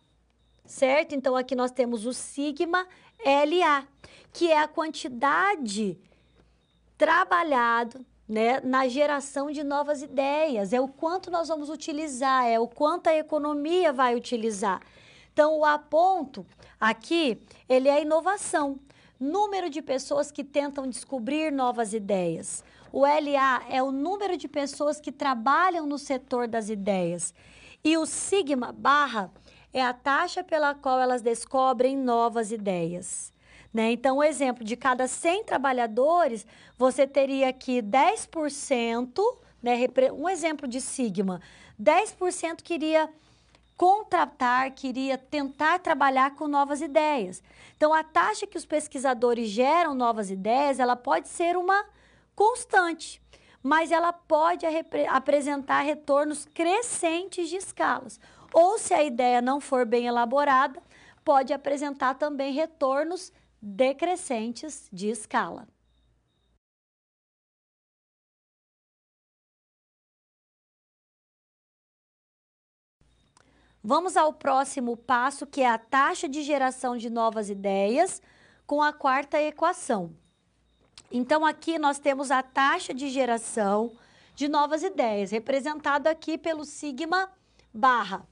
certo? Então, aqui nós temos o sigma LA, que é a quantidade trabalhado né, na geração de novas ideias, é o quanto nós vamos utilizar, é o quanto a economia vai utilizar. Então, o a ponto aqui, ele é inovação número de pessoas que tentam descobrir novas ideias. O LA é o número de pessoas que trabalham no setor das ideias. E o sigma barra é a taxa pela qual elas descobrem novas ideias. Né? Então, o um exemplo de cada 100 trabalhadores, você teria aqui 10%, né? um exemplo de sigma, 10% queria contratar, queria tentar trabalhar com novas ideias. Então, a taxa que os pesquisadores geram novas ideias, ela pode ser uma constante, mas ela pode apresentar retornos crescentes de escalas. Ou se a ideia não for bem elaborada, pode apresentar também retornos decrescentes de escala. Vamos ao próximo passo, que é a taxa de geração de novas ideias com a quarta equação. Então, aqui nós temos a taxa de geração de novas ideias, representada aqui pelo sigma barra,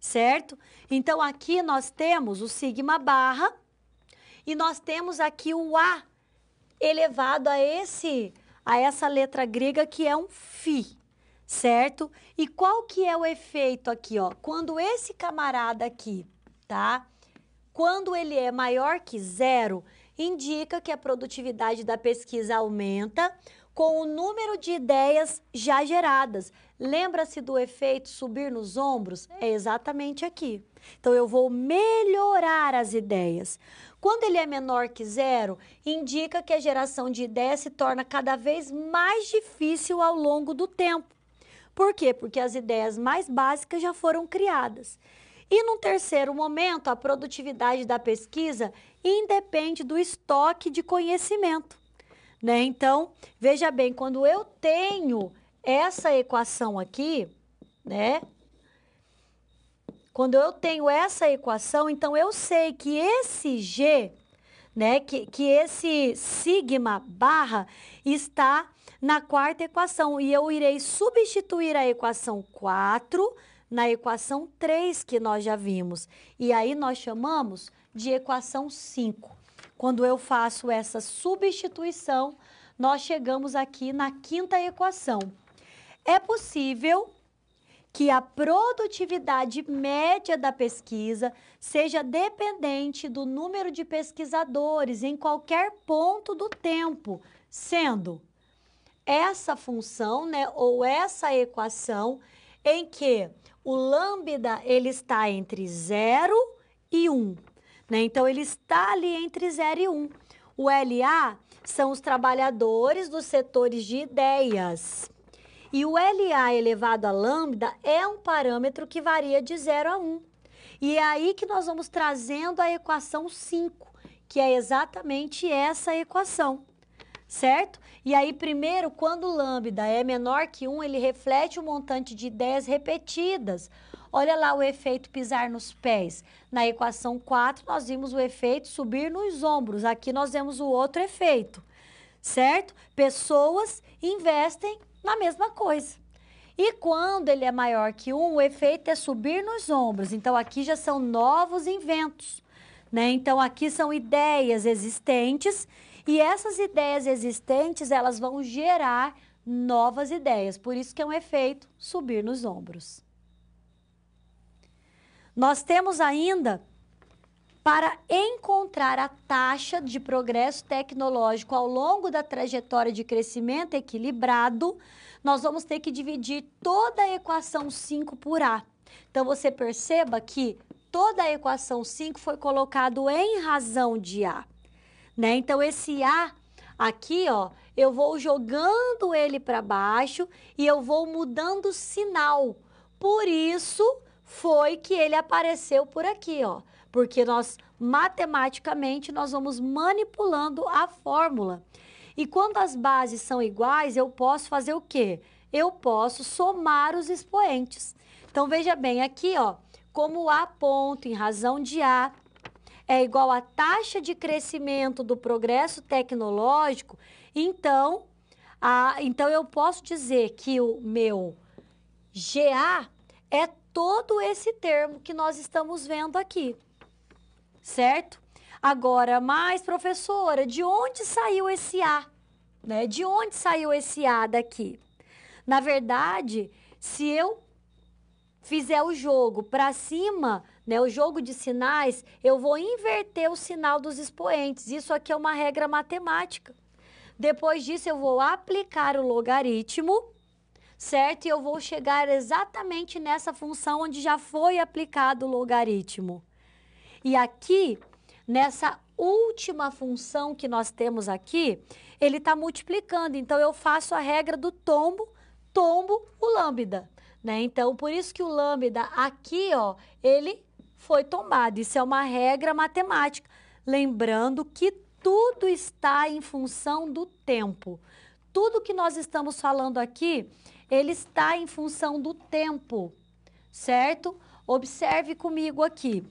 certo? Então, aqui nós temos o sigma barra e nós temos aqui o A elevado a esse a essa letra grega que é um φ certo? E qual que é o efeito aqui, ó? Quando esse camarada aqui, tá? Quando ele é maior que zero, indica que a produtividade da pesquisa aumenta com o número de ideias já geradas. Lembra-se do efeito subir nos ombros? É exatamente aqui. Então, eu vou melhorar as ideias. Quando ele é menor que zero, indica que a geração de ideias se torna cada vez mais difícil ao longo do tempo. Por quê? Porque as ideias mais básicas já foram criadas. E num terceiro momento, a produtividade da pesquisa independe do estoque de conhecimento. Né? Então, veja bem, quando eu tenho essa equação aqui, né? Quando eu tenho essa equação, então eu sei que esse G, né, que, que esse sigma barra está na quarta equação. E eu irei substituir a equação 4 na equação 3 que nós já vimos. E aí nós chamamos de equação 5. Quando eu faço essa substituição, nós chegamos aqui na quinta equação. É possível que a produtividade média da pesquisa seja dependente do número de pesquisadores em qualquer ponto do tempo, sendo essa função, né, ou essa equação em que o lambda ele está entre 0 e 1, um, né? Então ele está ali entre 0 e 1. Um. O LA são os trabalhadores dos setores de ideias. E o LA elevado a lambda é um parâmetro que varia de 0 a 1. Um. E é aí que nós vamos trazendo a equação 5, que é exatamente essa equação certo? E aí, primeiro, quando lambda é menor que 1, ele reflete o um montante de ideias repetidas. Olha lá o efeito pisar nos pés. Na equação 4, nós vimos o efeito subir nos ombros. Aqui nós vemos o outro efeito, certo? Pessoas investem na mesma coisa. E quando ele é maior que 1, o efeito é subir nos ombros. Então, aqui já são novos inventos. Né? Então, aqui são ideias existentes e essas ideias existentes, elas vão gerar novas ideias. Por isso que é um efeito subir nos ombros. Nós temos ainda para encontrar a taxa de progresso tecnológico ao longo da trajetória de crescimento equilibrado, nós vamos ter que dividir toda a equação 5 por A. Então você perceba que toda a equação 5 foi colocado em razão de A né? Então esse A aqui, ó, eu vou jogando ele para baixo e eu vou mudando o sinal. Por isso foi que ele apareceu por aqui, ó, porque nós matematicamente nós vamos manipulando a fórmula. E quando as bases são iguais, eu posso fazer o quê? Eu posso somar os expoentes. Então veja bem aqui, ó, como A ponto em razão de A é igual à taxa de crescimento do progresso tecnológico, então, a, então eu posso dizer que o meu GA é todo esse termo que nós estamos vendo aqui, certo? Agora, mas professora, de onde saiu esse A? Né? De onde saiu esse A daqui? Na verdade, se eu fizer o jogo para cima, né, o jogo de sinais, eu vou inverter o sinal dos expoentes. Isso aqui é uma regra matemática. Depois disso, eu vou aplicar o logaritmo, certo? E eu vou chegar exatamente nessa função onde já foi aplicado o logaritmo. E aqui, nessa última função que nós temos aqui, ele está multiplicando. Então, eu faço a regra do tombo, tombo o lambda. Né? Então, por isso que o lambda aqui, ó, ele foi tombado. Isso é uma regra matemática. Lembrando que tudo está em função do tempo. Tudo que nós estamos falando aqui, ele está em função do tempo, certo? Observe comigo aqui.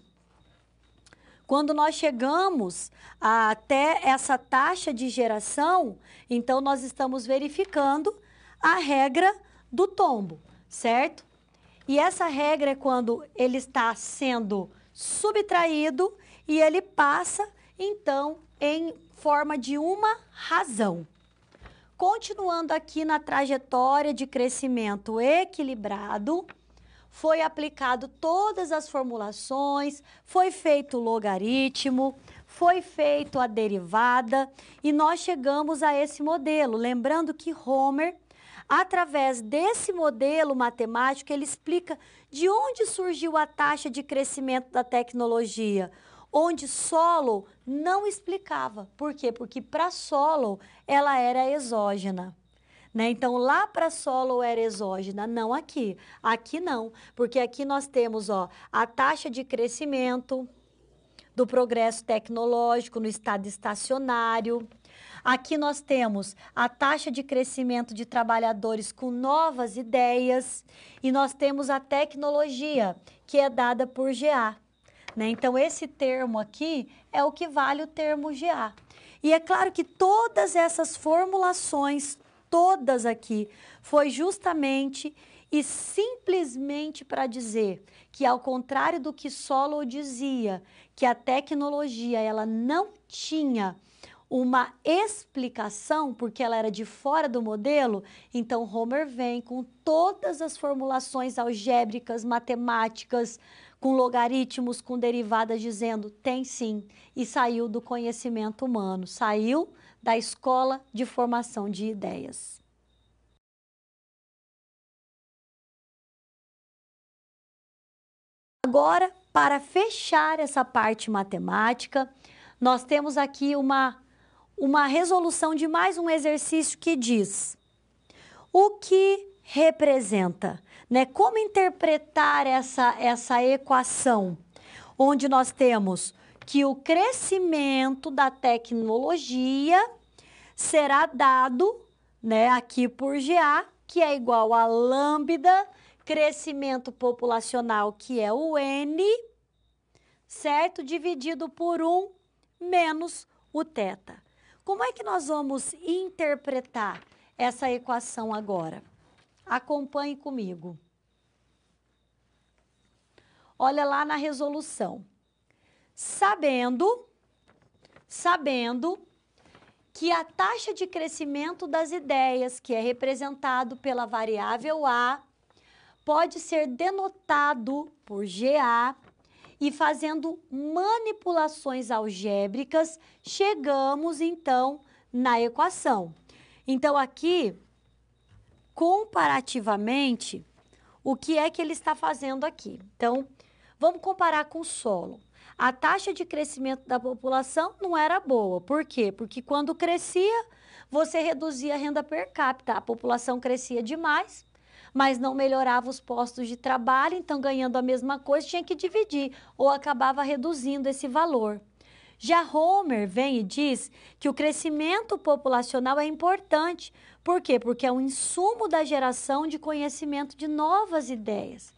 Quando nós chegamos até essa taxa de geração, então nós estamos verificando a regra do tombo certo? E essa regra é quando ele está sendo subtraído e ele passa, então, em forma de uma razão. Continuando aqui na trajetória de crescimento equilibrado, foi aplicado todas as formulações, foi feito o logaritmo, foi feito a derivada e nós chegamos a esse modelo, lembrando que Homer Através desse modelo matemático, ele explica de onde surgiu a taxa de crescimento da tecnologia, onde Solo não explicava. Por quê? Porque para Solo ela era exógena. Né? Então, lá para solo era exógena, não aqui. Aqui não, porque aqui nós temos ó, a taxa de crescimento do progresso tecnológico no estado estacionário, Aqui nós temos a taxa de crescimento de trabalhadores com novas ideias e nós temos a tecnologia, que é dada por GA. Né? Então, esse termo aqui é o que vale o termo GA. E é claro que todas essas formulações, todas aqui, foi justamente e simplesmente para dizer que, ao contrário do que Solo dizia, que a tecnologia ela não tinha uma explicação, porque ela era de fora do modelo, então Homer vem com todas as formulações algébricas, matemáticas, com logaritmos, com derivadas, dizendo tem sim, e saiu do conhecimento humano, saiu da escola de formação de ideias. Agora, para fechar essa parte matemática, nós temos aqui uma uma resolução de mais um exercício que diz o que representa, né? Como interpretar essa, essa equação, onde nós temos que o crescimento da tecnologia será dado, né, aqui por GA, que é igual a lambda, crescimento populacional, que é o N, certo? Dividido por 1 menos o teta. Como é que nós vamos interpretar essa equação agora? Acompanhe comigo. Olha lá na resolução. Sabendo, sabendo que a taxa de crescimento das ideias, que é representado pela variável A, pode ser denotado por GA e fazendo manipulações algébricas, chegamos então na equação. Então, aqui, comparativamente, o que é que ele está fazendo aqui? Então, vamos comparar com o solo. A taxa de crescimento da população não era boa. Por quê? Porque quando crescia, você reduzia a renda per capita, a população crescia demais, mas não melhorava os postos de trabalho, então ganhando a mesma coisa tinha que dividir ou acabava reduzindo esse valor. Já Homer vem e diz que o crescimento populacional é importante. Por quê? Porque é um insumo da geração de conhecimento de novas ideias.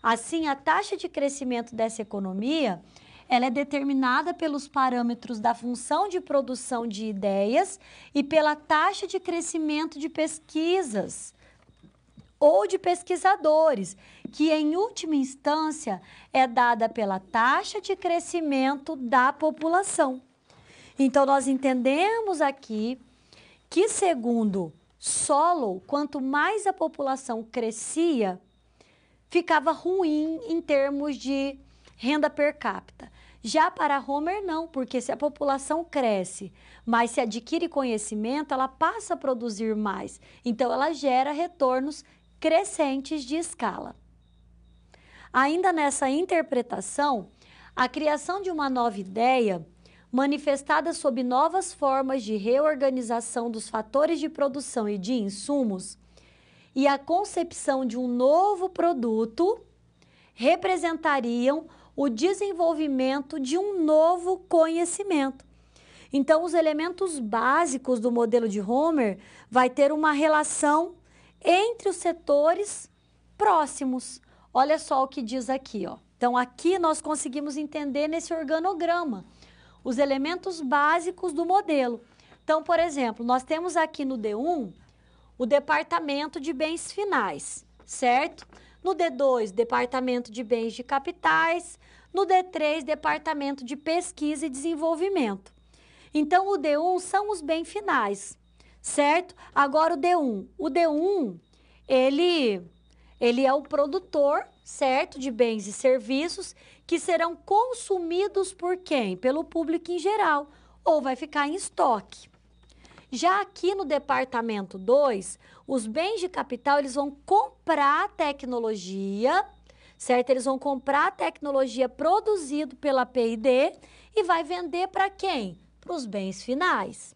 Assim, a taxa de crescimento dessa economia ela é determinada pelos parâmetros da função de produção de ideias e pela taxa de crescimento de pesquisas ou de pesquisadores, que em última instância é dada pela taxa de crescimento da população. Então, nós entendemos aqui que, segundo Solow, quanto mais a população crescia, ficava ruim em termos de renda per capita. Já para Homer, não, porque se a população cresce, mas se adquire conhecimento, ela passa a produzir mais. Então, ela gera retornos crescentes de escala. Ainda nessa interpretação, a criação de uma nova ideia, manifestada sob novas formas de reorganização dos fatores de produção e de insumos, e a concepção de um novo produto representariam o desenvolvimento de um novo conhecimento. Então, os elementos básicos do modelo de Homer vai ter uma relação entre os setores próximos. Olha só o que diz aqui, ó. Então aqui nós conseguimos entender nesse organograma os elementos básicos do modelo. Então, por exemplo, nós temos aqui no D1 o departamento de bens finais, certo? No D2, departamento de bens de capitais, no D3, departamento de pesquisa e desenvolvimento. Então, o D1 são os bens finais, certo? Agora o D1. O D1, ele, ele é o produtor, certo? De bens e serviços que serão consumidos por quem? Pelo público em geral, ou vai ficar em estoque. Já aqui no departamento 2, os bens de capital, eles vão comprar tecnologia, certo? Eles vão comprar tecnologia produzido pela PID e vai vender para quem? Para os bens finais.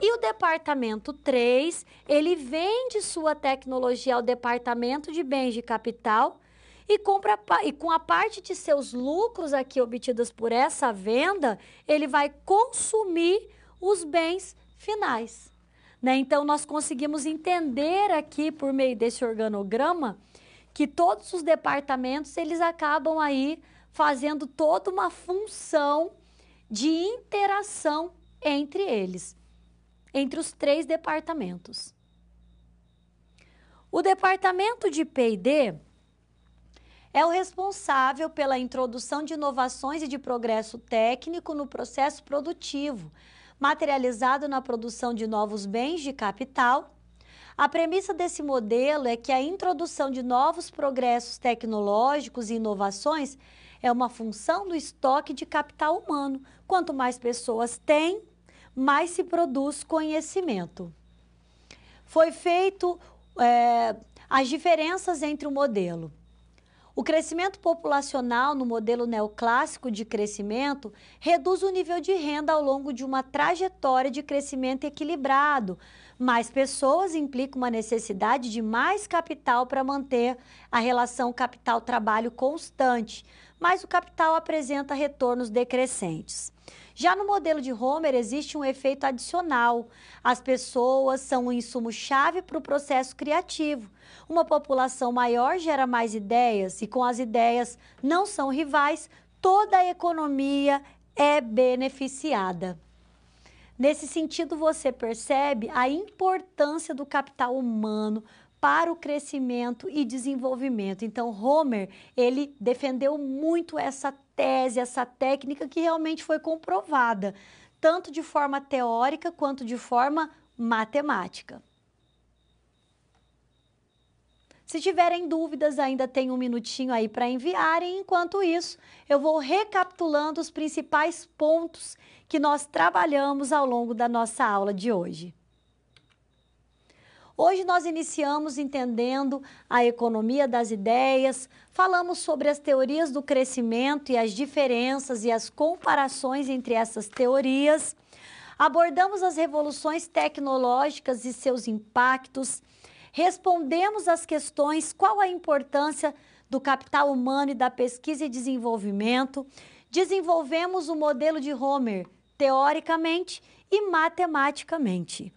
E o departamento 3, ele vende sua tecnologia ao departamento de bens de capital e, compra, e com a parte de seus lucros aqui obtidos por essa venda, ele vai consumir os bens finais. Né? Então, nós conseguimos entender aqui, por meio desse organograma, que todos os departamentos, eles acabam aí fazendo toda uma função de interação entre eles entre os três departamentos. O departamento de PD é o responsável pela introdução de inovações e de progresso técnico no processo produtivo, materializado na produção de novos bens de capital. A premissa desse modelo é que a introdução de novos progressos tecnológicos e inovações é uma função do estoque de capital humano. Quanto mais pessoas têm, mais se produz conhecimento. Foi feito é, as diferenças entre o modelo. O crescimento populacional no modelo neoclássico de crescimento reduz o nível de renda ao longo de uma trajetória de crescimento equilibrado. Mais pessoas implica uma necessidade de mais capital para manter a relação capital-trabalho constante, mas o capital apresenta retornos decrescentes. Já no modelo de Homer, existe um efeito adicional. As pessoas são um insumo-chave para o processo criativo. Uma população maior gera mais ideias e, com as ideias não são rivais, toda a economia é beneficiada. Nesse sentido, você percebe a importância do capital humano para o crescimento e desenvolvimento. Então, Homer, ele defendeu muito essa tese, essa técnica que realmente foi comprovada, tanto de forma teórica quanto de forma matemática. Se tiverem dúvidas, ainda tem um minutinho aí para enviarem. Enquanto isso, eu vou recapitulando os principais pontos que nós trabalhamos ao longo da nossa aula de hoje. Hoje nós iniciamos entendendo a economia das ideias, falamos sobre as teorias do crescimento e as diferenças e as comparações entre essas teorias. Abordamos as revoluções tecnológicas e seus impactos. Respondemos às questões qual a importância do capital humano e da pesquisa e desenvolvimento. Desenvolvemos o modelo de Homer teoricamente e matematicamente.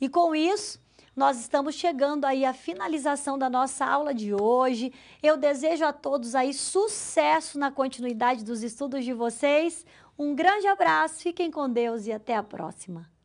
E com isso, nós estamos chegando aí à finalização da nossa aula de hoje. Eu desejo a todos aí sucesso na continuidade dos estudos de vocês. Um grande abraço, fiquem com Deus e até a próxima.